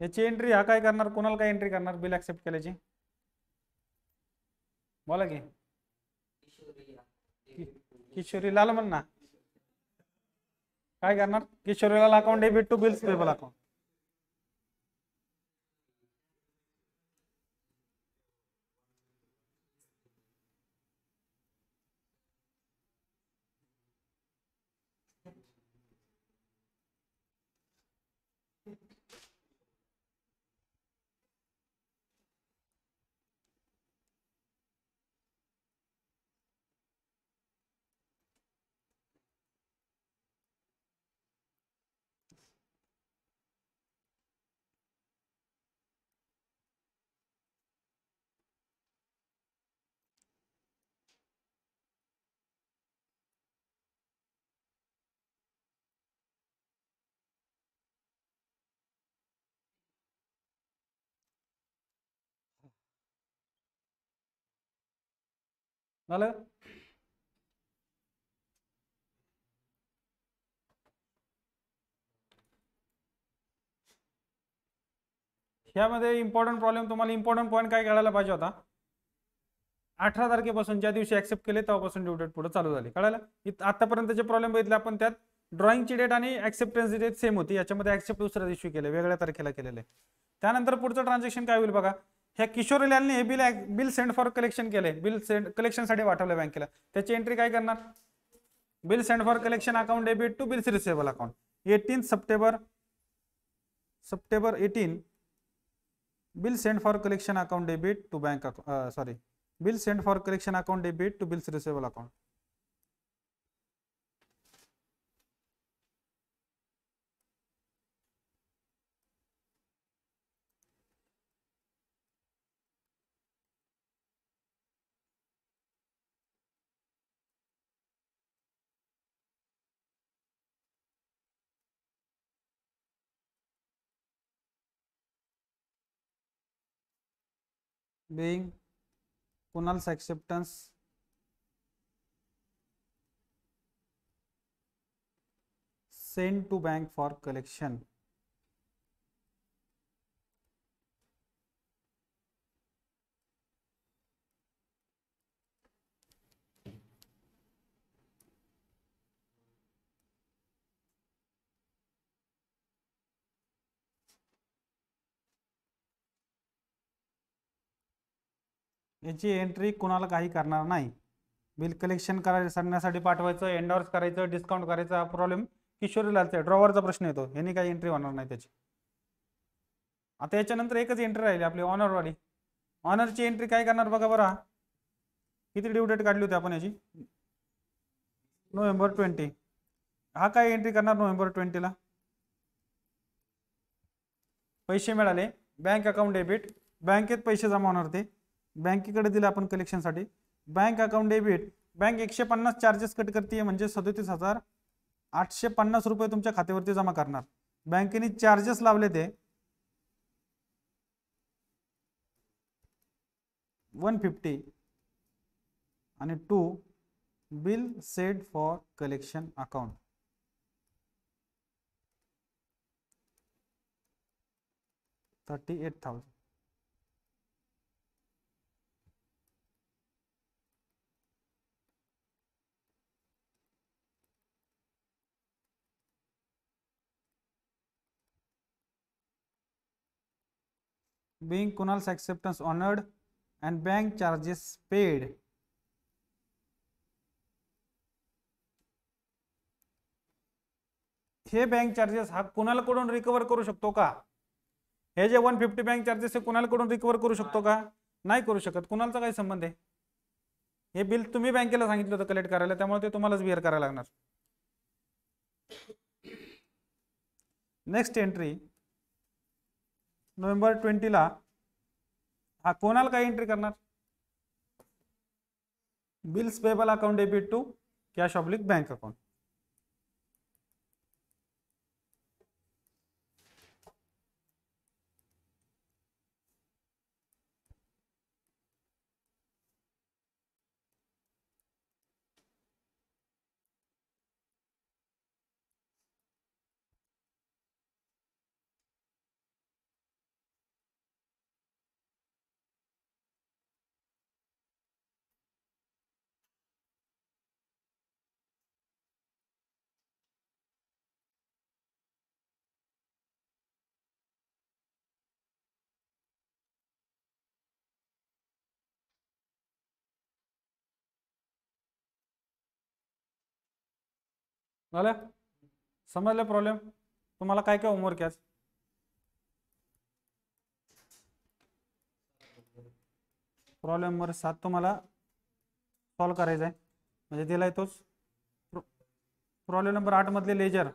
याची एंट्री हा काय करणार कोणाला काय एंट्री करणार बिल ऍक्सेप्ट केल्याची बोला की किशोरी म्हण ना काय करणार Kishorilal account debit to bills payable account झालं ह्यामध्ये इम्पॉर्टंट प्रॉब्लेम तुम्हाला इम्पॉर्टंट पॉईंट काय कळायला पाहिजे होता अठरा तारखेपासून ज्या दिवशी ऍक्सेप्ट केले तेव्हापासून ड्यू डेट पुढे चालू झाली कळालं आतापर्यंत जे प्रॉब्लेम बघितले आपण त्यात ड्रॉइंगची डेट आणि ऍक्सेप्टन्सची डेट सेम होती याच्यामध्ये ऍक्सेप्ट दुसऱ्या दिवशी केले वेगळ्या तारखेला केलेले त्यानंतर पुढचं ट्रान्झॅक्शन काय होईल बघा ह्या किशोर लालने हे bill bill send for collection केलंय बिल सेंड कलेक्शनसाठी पाठवलं बँकेला त्याची एंट्री काय करणार bill send for collection account debit to bills receivable account eighteen September September eighteen bill send for collection account debit to bank sorry bill send for collection account debit to bills receivable account being Kunal's acceptance sent to bank for collection याची entry कोणाला काही करणार नाही bill collection करायचं सांगण्यासाठी पाठवायचं एंडॉर्स करायचं discount करायचा प्रॉब्लेम प्रॉब्लेम किशोरीलालचा ड्रॉवरचा प्रश्न येतो यांनी काही एंट्री होणार नाही त्याची आता याच्यानंतर एकच एंट्री राहिली आपली ऑनरवाली ऑनरची एंट्री काय करणार बघा बरं किती ड्यू डेट काढली होती आपण याची नोव्हेंबर ट्वेंटी हा काय एंट्री करणार नोव्हेंबर ट्वेंटीला पैसे मिळाले बँक अकाउंट डेबिट बँकेत पैसे जमा होणार ते बँकेकडे दिलं आपण कलेक्शनसाठी बँक अकाउंट डेबिट बँक एकशे पन्नास चार्जेस कट करते म्हणजे सदोतीस हजार आठशे पन्नास रुपये तुमच्या खात्यावरती जमा करणार बँकेने चार्जेस लावले ते वन फिफ्टी आणि to bill send for collection account thirty eight thousand being Kunal's acceptance honored and bank charges paid. हे बँक चार्जेस हा कुणालाकडून रिकवर करू शकतो का हे जे वन फिफ्टी बँक चार्जेस हे कुणालाकडून रिकवर करू शकतो का नाही करू शकत कुणालचा काही संबंध आहे हे बिल तुम्ही बँकेला सांगितलं होतं कलेक्ट करायला त्यामुळे ते तुम्हालाच बिअर करायला लागणार नेक्स्ट एंट्री नोव्हेंबर ट्वेंटीला हा कोणाला काय एंट्री करणार bills payable account debit to cash oblique bank account झालं समजलं प्रॉब्लेम तुम्हाला काय काय होमवर्क आहे प्रॉब्लेम नंबर सात तुम्हाला सॉल्व करायचा आहे म्हणजे दिलाय तोच प्रॉब्लेम नंबर आठ मधले लेजर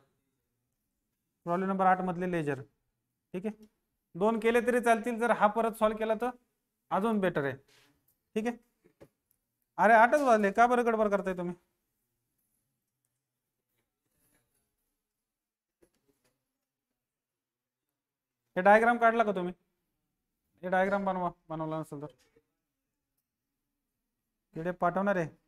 प्रॉब्लेम नंबर आठ मधले लेजर ठीक आहे दोन केले तरी चालतील जर हा परत सॉल्व केला तर अजून बेटर आहे ठीक आहे अरे आठच वाजले का बरं गडबड करताय तुम्ही हे डायग्राम काढला का तुम्ही हे डायग्राम बनवा बनवला नसेल तर इकडे पाठवणार आहे